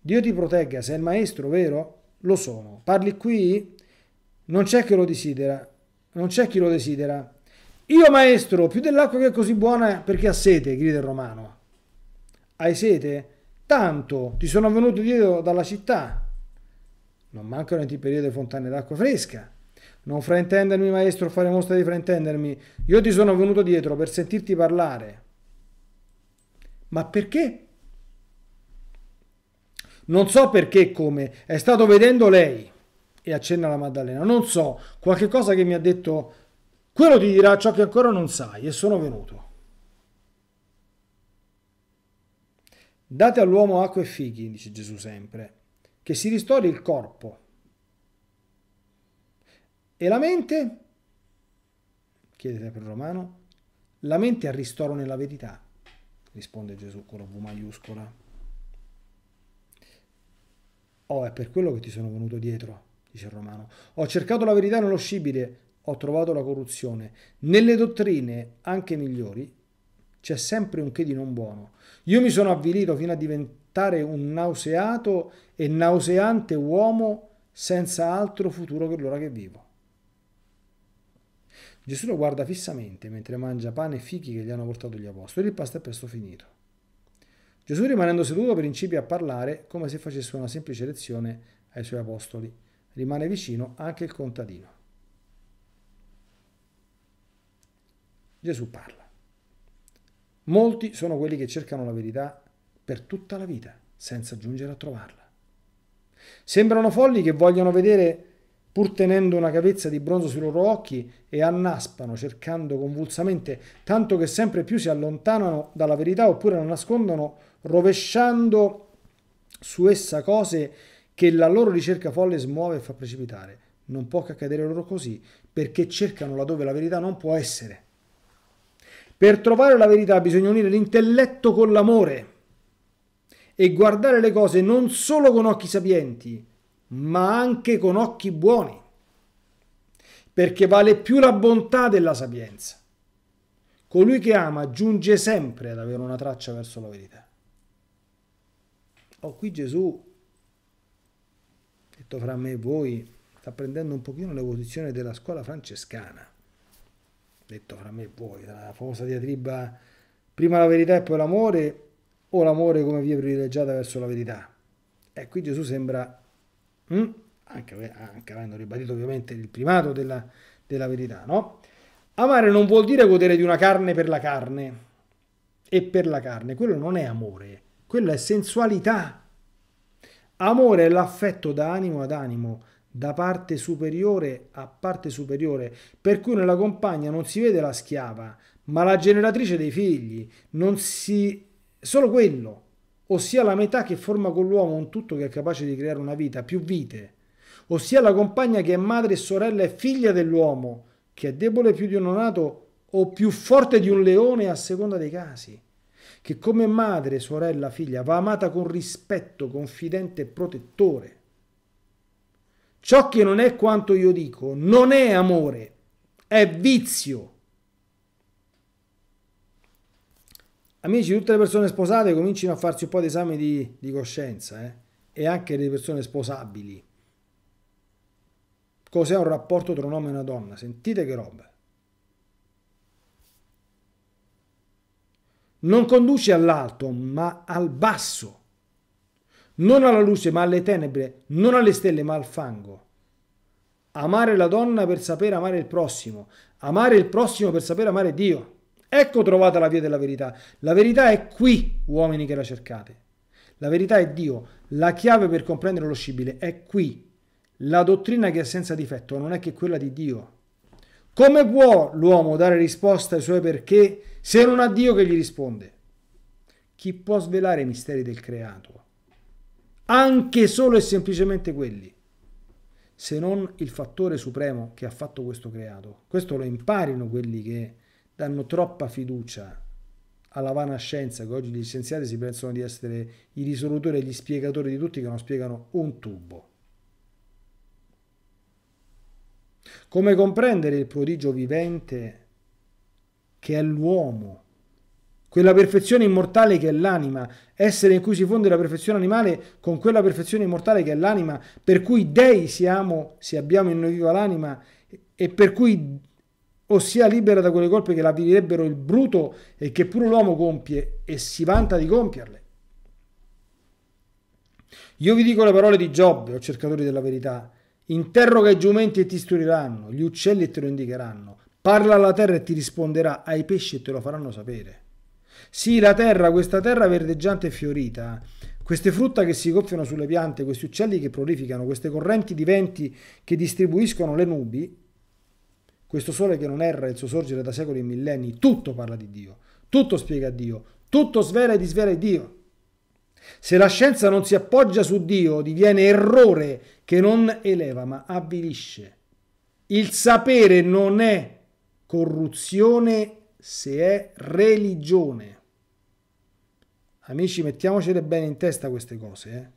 Dio ti protegga, sei il maestro, vero? lo sono. Parli qui? Non c'è chi lo desidera, non c'è chi lo desidera. Io maestro, più dell'acqua che è così buona perché ha sete, grida il romano. Hai sete? Tanto, ti sono venuto dietro dalla città. Non mancano in ti periodi fontane d'acqua fresca. Non fraintendermi maestro, fare mostra di fraintendermi. Io ti sono venuto dietro per sentirti parlare. Ma perché? Non so perché e come, è stato vedendo lei e accenna la Maddalena, non so, qualche cosa che mi ha detto, quello ti dirà ciò che ancora non sai e sono venuto. Date all'uomo acqua e fighi, dice Gesù sempre, che si ristori il corpo. E la mente? Chiedete per Romano. La mente ha ristoro nella verità, risponde Gesù con la V maiuscola. Oh, è per quello che ti sono venuto dietro, dice il romano. Ho cercato la verità nello scibile, ho trovato la corruzione. Nelle dottrine, anche migliori, c'è sempre un che di non buono. Io mi sono avvilito fino a diventare un nauseato e nauseante uomo senza altro futuro che l'ora che vivo. Gesù lo guarda fissamente mentre mangia pane e fichi che gli hanno portato gli apostoli e il pasto è presto finito. Gesù rimanendo seduto principia a parlare come se facesse una semplice lezione ai suoi apostoli. Rimane vicino anche il contadino. Gesù parla. Molti sono quelli che cercano la verità per tutta la vita, senza giungere a trovarla. Sembrano folli che vogliono vedere pur tenendo una cavezza di bronzo sui loro occhi e annaspano cercando convulsamente, tanto che sempre più si allontanano dalla verità oppure la nascondono rovesciando su essa cose che la loro ricerca folle smuove e fa precipitare. Non può che accadere loro così, perché cercano laddove la verità non può essere. Per trovare la verità bisogna unire l'intelletto con l'amore e guardare le cose non solo con occhi sapienti, ma anche con occhi buoni, perché vale più la bontà della sapienza. Colui che ama giunge sempre ad avere una traccia verso la verità. Oh, qui Gesù, detto fra me e voi, sta prendendo un pochino le posizioni della scuola francescana, detto fra me e voi, la famosa diatriba prima la verità e poi l'amore, o l'amore come via privilegiata verso la verità. E qui Gesù sembra, hm, anche, anche, avendo ribadito ovviamente il primato della, della verità, no? Amare non vuol dire godere di una carne per la carne e per la carne, quello non è amore quella è sensualità. Amore è l'affetto da animo ad animo, da parte superiore a parte superiore, per cui nella compagna non si vede la schiava, ma la generatrice dei figli, non si... solo quello, ossia la metà che forma con l'uomo un tutto che è capace di creare una vita, più vite, ossia la compagna che è madre e sorella e figlia dell'uomo, che è debole più di un neonato o più forte di un leone a seconda dei casi che come madre, sorella, figlia va amata con rispetto, confidente e protettore. Ciò che non è quanto io dico non è amore, è vizio. Amici, tutte le persone sposate cominciano a farsi un po' di esami di, di coscienza eh? e anche le persone sposabili. Cos'è un rapporto tra un uomo e una donna? Sentite che roba. non conduce all'alto ma al basso, non alla luce ma alle tenebre, non alle stelle ma al fango. Amare la donna per sapere amare il prossimo, amare il prossimo per sapere amare Dio. Ecco trovata la via della verità. La verità è qui, uomini che la cercate. La verità è Dio, la chiave per comprendere lo scibile è qui. La dottrina che è senza difetto non è che quella di Dio. Come può l'uomo dare risposta ai suoi perché se non ha Dio che gli risponde. Chi può svelare i misteri del creato? Anche solo e semplicemente quelli, se non il fattore supremo che ha fatto questo creato. Questo lo imparino quelli che danno troppa fiducia alla vana scienza, che oggi gli scienziati si pensano di essere i risolutori e gli spiegatori di tutti che non spiegano un tubo. Come comprendere il prodigio vivente che è l'uomo, quella perfezione immortale che è l'anima, essere in cui si fonde la perfezione animale con quella perfezione immortale che è l'anima, per cui dei siamo, se abbiamo in noi viva l'anima, e per cui ossia libera da quelle colpe che la avvilirebbero il bruto e che pure l'uomo compie e si vanta di compierle. Io vi dico le parole di Giobbe, o cercatori della verità, interroga i giumenti e ti istruiranno, gli uccelli te lo indicheranno, Parla alla terra e ti risponderà, ai pesci e te lo faranno sapere. Sì, la terra, questa terra verdeggiante e fiorita, queste frutta che si gonfiano sulle piante, questi uccelli che prolificano, queste correnti di venti che distribuiscono le nubi, questo sole che non erra il suo sorgere da secoli e millenni, tutto parla di Dio, tutto spiega a Dio, tutto svela e disvela Dio. Se la scienza non si appoggia su Dio, diviene errore che non eleva ma avvilisce. Il sapere non è corruzione se è religione. Amici, mettiamocele bene in testa queste cose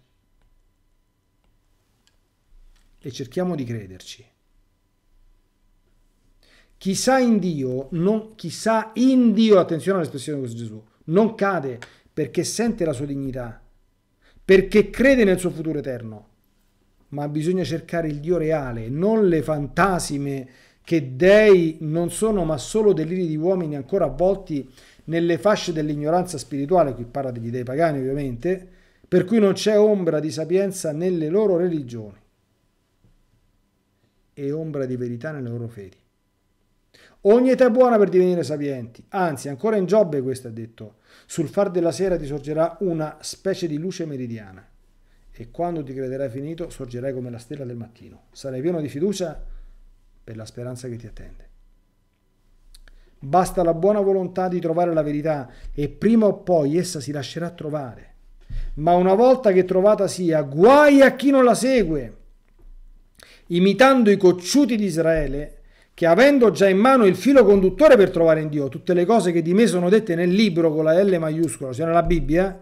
eh? e cerchiamo di crederci. Chissà in Dio, non, chissà in Dio, attenzione all'espressione di questo Gesù, non cade perché sente la sua dignità, perché crede nel suo futuro eterno, ma bisogna cercare il Dio reale, non le fantasime che dei non sono ma solo deliri di uomini ancora avvolti nelle fasce dell'ignoranza spirituale, qui parla degli dei pagani ovviamente, per cui non c'è ombra di sapienza nelle loro religioni e ombra di verità nelle loro fedi. Ogni età è buona per divenire sapienti, anzi ancora in Giobbe questo ha detto, sul far della sera ti sorgerà una specie di luce meridiana e quando ti crederai finito sorgerai come la stella del mattino. Sarai pieno di fiducia per la speranza che ti attende. Basta la buona volontà di trovare la verità e prima o poi essa si lascerà trovare. Ma una volta che trovata sia, guai a chi non la segue. Imitando i cocciuti di Israele, che avendo già in mano il filo conduttore per trovare in Dio tutte le cose che di me sono dette nel libro con la L maiuscola, cioè nella Bibbia,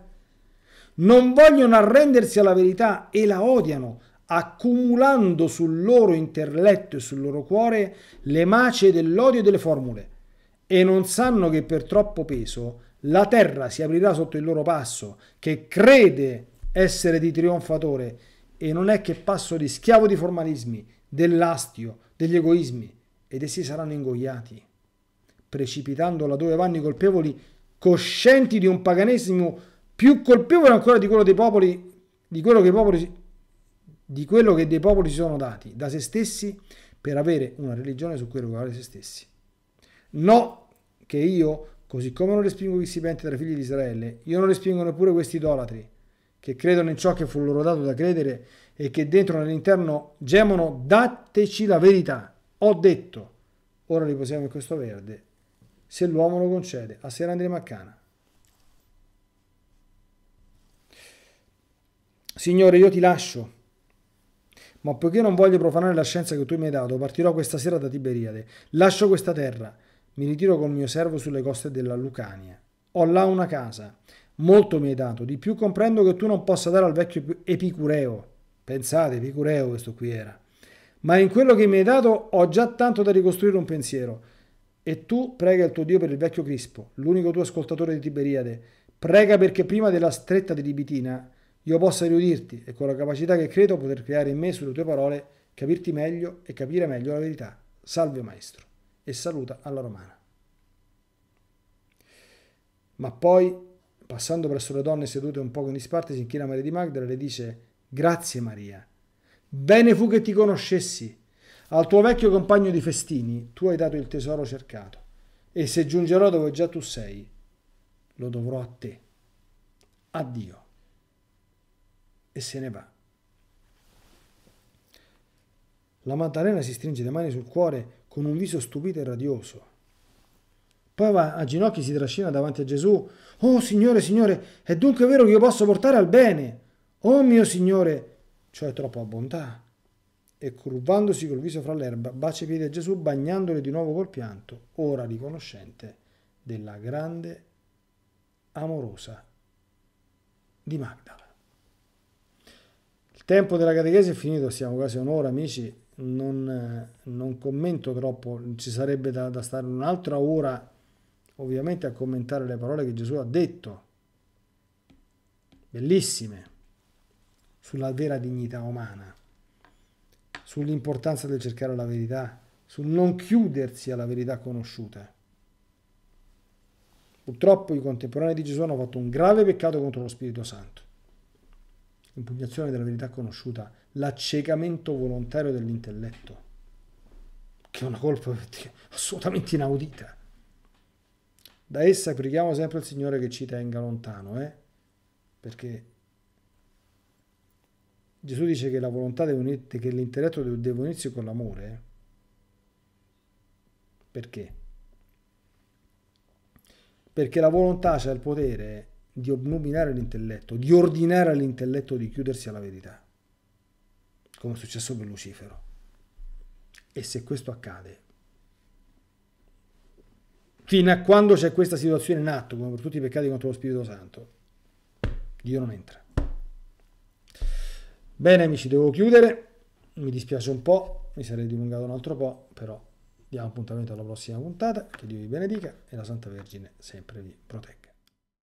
non vogliono arrendersi alla verità e la odiano, accumulando sul loro intelletto e sul loro cuore le macie dell'odio e delle formule, e non sanno che per troppo peso la terra si aprirà sotto il loro passo, che crede essere di trionfatore, e non è che passo di schiavo di formalismi, dell'astio, degli egoismi, ed essi saranno ingoiati, precipitando laddove vanno i colpevoli, coscienti di un paganesimo più colpevole ancora di quello dei popoli, di quello che i popoli di quello che dei popoli si sono dati da se stessi per avere una religione su cui regolare se stessi. No, che io, così come non respingo chi si pente tra i figli di Israele, io non respingo neppure questi idolatri, che credono in ciò che fu loro dato da credere e che dentro all'interno gemono dateci la verità. Ho detto, ora riposiamo in questo verde, se l'uomo lo concede. A sera andremo a Cana. Signore, io ti lascio ma poiché non voglio profanare la scienza che tu mi hai dato, partirò questa sera da Tiberiade. Lascio questa terra, mi ritiro col mio servo sulle coste della Lucania. Ho là una casa. Molto mi hai dato, di più comprendo che tu non possa dare al vecchio Epicureo. Pensate, Epicureo questo qui era. Ma in quello che mi hai dato ho già tanto da ricostruire un pensiero. E tu prega il tuo Dio per il vecchio Crispo, l'unico tuo ascoltatore di Tiberiade. Prega perché prima della stretta di Libitina io possa riudirti e con la capacità che credo poter creare in me sulle tue parole, capirti meglio e capire meglio la verità. Salve maestro e saluta alla romana. Ma poi, passando presso le donne sedute un poco in disparte, si inchina Maria di Magdala e le dice «Grazie Maria, bene fu che ti conoscessi. Al tuo vecchio compagno di festini tu hai dato il tesoro cercato e se giungerò dove già tu sei, lo dovrò a te. Addio» e se ne va. La Maddalena si stringe le mani sul cuore con un viso stupito e radioso. Poi va a ginocchi e si trascina davanti a Gesù. Oh Signore, Signore, è dunque vero che io posso portare al bene. Oh mio Signore, cioè troppa bontà. E curvandosi col viso fra l'erba, bacia i piedi a Gesù, bagnandole di nuovo col pianto, ora riconoscente della grande amorosa di Magdala. Il tempo della catechesi è finito, siamo quasi un'ora amici, non, eh, non commento troppo, ci sarebbe da, da stare un'altra ora ovviamente a commentare le parole che Gesù ha detto, bellissime, sulla vera dignità umana, sull'importanza del cercare la verità, sul non chiudersi alla verità conosciuta. Purtroppo i contemporanei di Gesù hanno fatto un grave peccato contro lo Spirito Santo l'impugnazione della verità conosciuta, l'accecamento volontario dell'intelletto, che è una colpa assolutamente inaudita. Da essa preghiamo sempre il Signore che ci tenga lontano, eh? perché Gesù dice che la volontà deve unirsi, che l'intelletto deve unirsi con l'amore. Eh? Perché? Perché la volontà ha il potere eh? di obnubilare l'intelletto, di ordinare all'intelletto di chiudersi alla verità, come è successo per Lucifero. E se questo accade, fino a quando c'è questa situazione in atto, come per tutti i peccati contro lo Spirito Santo, Dio non entra. Bene amici, devo chiudere, mi dispiace un po', mi sarei dilungato un altro po', però diamo appuntamento alla prossima puntata, che Dio vi benedica e la Santa Vergine sempre vi protegga.